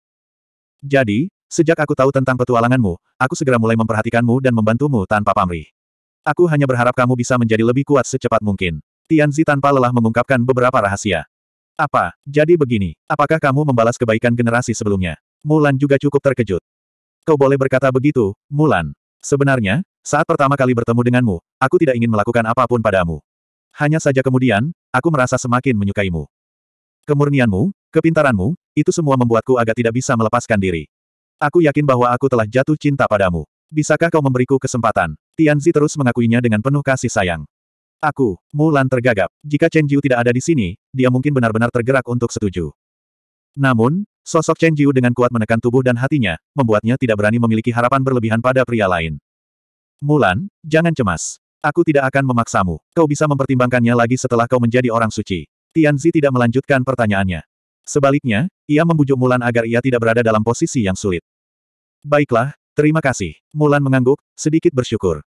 Jadi, sejak aku tahu tentang petualanganmu, aku segera mulai memperhatikanmu dan membantumu tanpa pamrih. Aku hanya berharap kamu bisa menjadi lebih kuat secepat mungkin. Tianzi tanpa lelah mengungkapkan beberapa rahasia. Apa, jadi begini, apakah kamu membalas kebaikan generasi sebelumnya? Mulan juga cukup terkejut. Kau boleh berkata begitu, Mulan. Sebenarnya, saat pertama kali bertemu denganmu, aku tidak ingin melakukan apapun padamu. Hanya saja kemudian, aku merasa semakin menyukaimu. Kemurnianmu, kepintaranmu, itu semua membuatku agak tidak bisa melepaskan diri. Aku yakin bahwa aku telah jatuh cinta padamu. Bisakah kau memberiku kesempatan? Tianzi terus mengakuinya dengan penuh kasih sayang. Aku, Mulan tergagap. Jika Chen Jiu tidak ada di sini, dia mungkin benar-benar tergerak untuk setuju. Namun, Sosok Chen Jiu dengan kuat menekan tubuh dan hatinya, membuatnya tidak berani memiliki harapan berlebihan pada pria lain. Mulan, jangan cemas. Aku tidak akan memaksamu. Kau bisa mempertimbangkannya lagi setelah kau menjadi orang suci. Tian Zi tidak melanjutkan pertanyaannya. Sebaliknya, ia membujuk Mulan agar ia tidak berada dalam posisi yang sulit. Baiklah, terima kasih. Mulan mengangguk, sedikit bersyukur.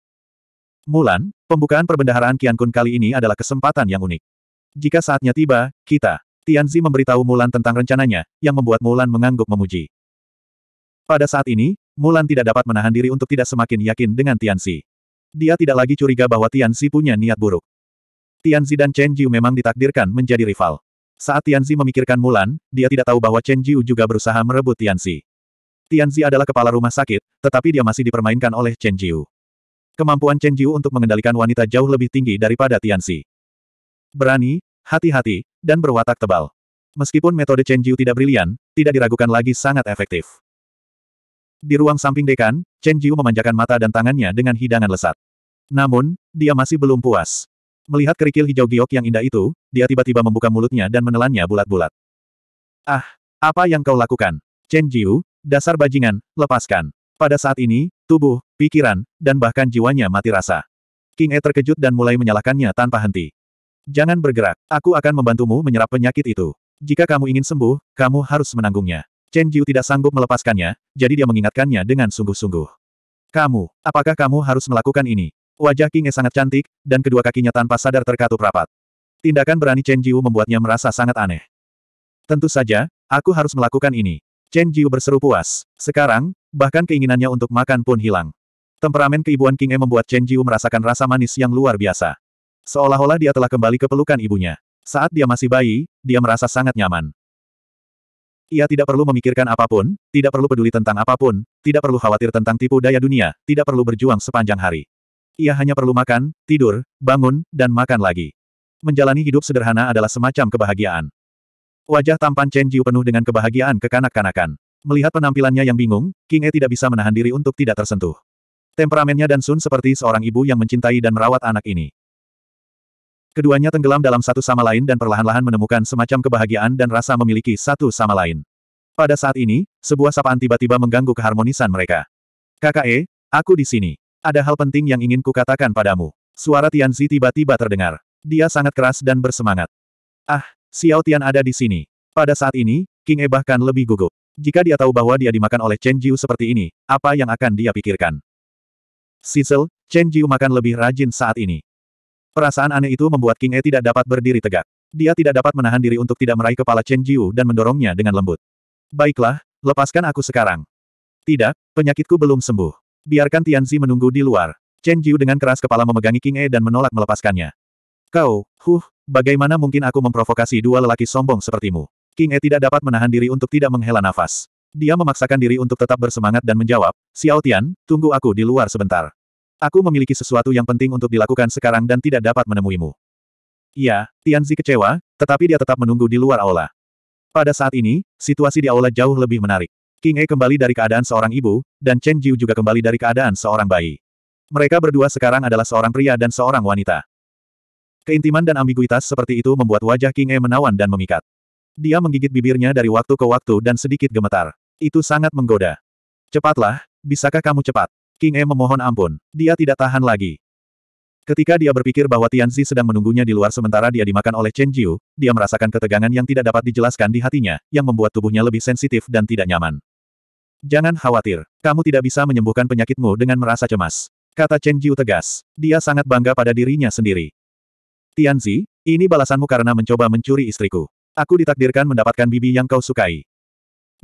Mulan, pembukaan perbendaharaan Kian Kun kali ini adalah kesempatan yang unik. Jika saatnya tiba, kita Tianzi memberitahu Mulan tentang rencananya, yang membuat Mulan mengangguk memuji. Pada saat ini, Mulan tidak dapat menahan diri untuk tidak semakin yakin dengan Tianzi. Dia tidak lagi curiga bahwa Tianzi punya niat buruk. Tianzi dan Chen Jiu memang ditakdirkan menjadi rival. Saat Tianzi memikirkan Mulan, dia tidak tahu bahwa Chen Jiu juga berusaha merebut Tianzi. Tianzi adalah kepala rumah sakit, tetapi dia masih dipermainkan oleh Chen Jiu. Kemampuan Chen Jiu untuk mengendalikan wanita jauh lebih tinggi daripada Tianzi. Berani, hati-hati, dan berwatak tebal. Meskipun metode Chen Jiu tidak brilian, tidak diragukan lagi sangat efektif. Di ruang samping dekan, Chen Jiu memanjakan mata dan tangannya dengan hidangan lesat. Namun, dia masih belum puas. Melihat kerikil hijau giok yang indah itu, dia tiba-tiba membuka mulutnya dan menelannya bulat-bulat. Ah, apa yang kau lakukan? Chen Jiu, dasar bajingan, lepaskan. Pada saat ini, tubuh, pikiran, dan bahkan jiwanya mati rasa. King E terkejut dan mulai menyalahkannya tanpa henti. Jangan bergerak, aku akan membantumu menyerap penyakit itu. Jika kamu ingin sembuh, kamu harus menanggungnya. Chen Jiu tidak sanggup melepaskannya, jadi dia mengingatkannya dengan sungguh-sungguh. Kamu, apakah kamu harus melakukan ini? Wajah King E sangat cantik, dan kedua kakinya tanpa sadar terkatup rapat. Tindakan berani Chen Jiu membuatnya merasa sangat aneh. Tentu saja, aku harus melakukan ini. Chen Jiu berseru puas. Sekarang, bahkan keinginannya untuk makan pun hilang. Temperamen keibuan King E membuat Chen Jiu merasakan rasa manis yang luar biasa. Seolah-olah dia telah kembali ke pelukan ibunya. Saat dia masih bayi, dia merasa sangat nyaman. Ia tidak perlu memikirkan apapun, tidak perlu peduli tentang apapun, tidak perlu khawatir tentang tipu daya dunia, tidak perlu berjuang sepanjang hari. Ia hanya perlu makan, tidur, bangun, dan makan lagi. Menjalani hidup sederhana adalah semacam kebahagiaan. Wajah tampan Chen Jiu penuh dengan kebahagiaan kekanak-kanakan. Melihat penampilannya yang bingung, King E tidak bisa menahan diri untuk tidak tersentuh. Temperamennya dan Sun seperti seorang ibu yang mencintai dan merawat anak ini. Keduanya tenggelam dalam satu sama lain dan perlahan-lahan menemukan semacam kebahagiaan dan rasa memiliki satu sama lain. Pada saat ini, sebuah sapaan tiba-tiba mengganggu keharmonisan mereka. KKE, aku di sini. Ada hal penting yang ingin kukatakan padamu. Suara Tianzi tiba-tiba terdengar. Dia sangat keras dan bersemangat. Ah, Xiao Tian ada di sini. Pada saat ini, King E bahkan lebih gugup. Jika dia tahu bahwa dia dimakan oleh Chen Jiu seperti ini, apa yang akan dia pikirkan? Sizzle, Chen Jiu makan lebih rajin saat ini. Perasaan aneh itu membuat King E tidak dapat berdiri tegak. Dia tidak dapat menahan diri untuk tidak meraih kepala Chen Jiu dan mendorongnya dengan lembut. Baiklah, lepaskan aku sekarang. Tidak, penyakitku belum sembuh. Biarkan Tianzi menunggu di luar. Chen Jiu dengan keras kepala memegangi King E dan menolak melepaskannya. Kau, huh, bagaimana mungkin aku memprovokasi dua lelaki sombong sepertimu? King E tidak dapat menahan diri untuk tidak menghela nafas. Dia memaksakan diri untuk tetap bersemangat dan menjawab, Xiao Tian, tunggu aku di luar sebentar. Aku memiliki sesuatu yang penting untuk dilakukan sekarang dan tidak dapat menemuimu. Ya, Tianzi kecewa, tetapi dia tetap menunggu di luar aula. Pada saat ini, situasi di aula jauh lebih menarik. King E kembali dari keadaan seorang ibu, dan Chen Jiu juga kembali dari keadaan seorang bayi. Mereka berdua sekarang adalah seorang pria dan seorang wanita. Keintiman dan ambiguitas seperti itu membuat wajah King E menawan dan memikat. Dia menggigit bibirnya dari waktu ke waktu dan sedikit gemetar. Itu sangat menggoda. Cepatlah, bisakah kamu cepat? King E memohon ampun. Dia tidak tahan lagi. Ketika dia berpikir bahwa Tianzi sedang menunggunya di luar sementara dia dimakan oleh Chen Jiu, dia merasakan ketegangan yang tidak dapat dijelaskan di hatinya, yang membuat tubuhnya lebih sensitif dan tidak nyaman. Jangan khawatir, kamu tidak bisa menyembuhkan penyakitmu dengan merasa cemas. Kata Chen Jiu tegas. Dia sangat bangga pada dirinya sendiri. Tianzi, ini balasanmu karena mencoba mencuri istriku. Aku ditakdirkan mendapatkan bibi yang kau sukai.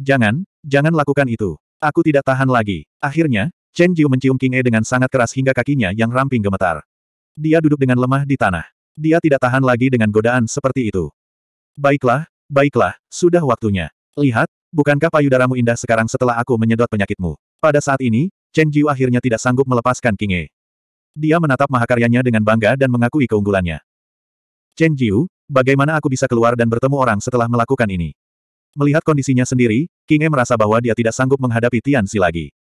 Jangan, jangan lakukan itu. Aku tidak tahan lagi. Akhirnya, Chen Jiu mencium King E dengan sangat keras hingga kakinya yang ramping gemetar. Dia duduk dengan lemah di tanah. Dia tidak tahan lagi dengan godaan seperti itu. Baiklah, baiklah, sudah waktunya. Lihat, bukankah payudaramu indah sekarang setelah aku menyedot penyakitmu? Pada saat ini, Chen Jiu akhirnya tidak sanggup melepaskan King E. Dia menatap mahakaryanya dengan bangga dan mengakui keunggulannya. Chen Jiu, bagaimana aku bisa keluar dan bertemu orang setelah melakukan ini? Melihat kondisinya sendiri, King E merasa bahwa dia tidak sanggup menghadapi Tian Xi lagi.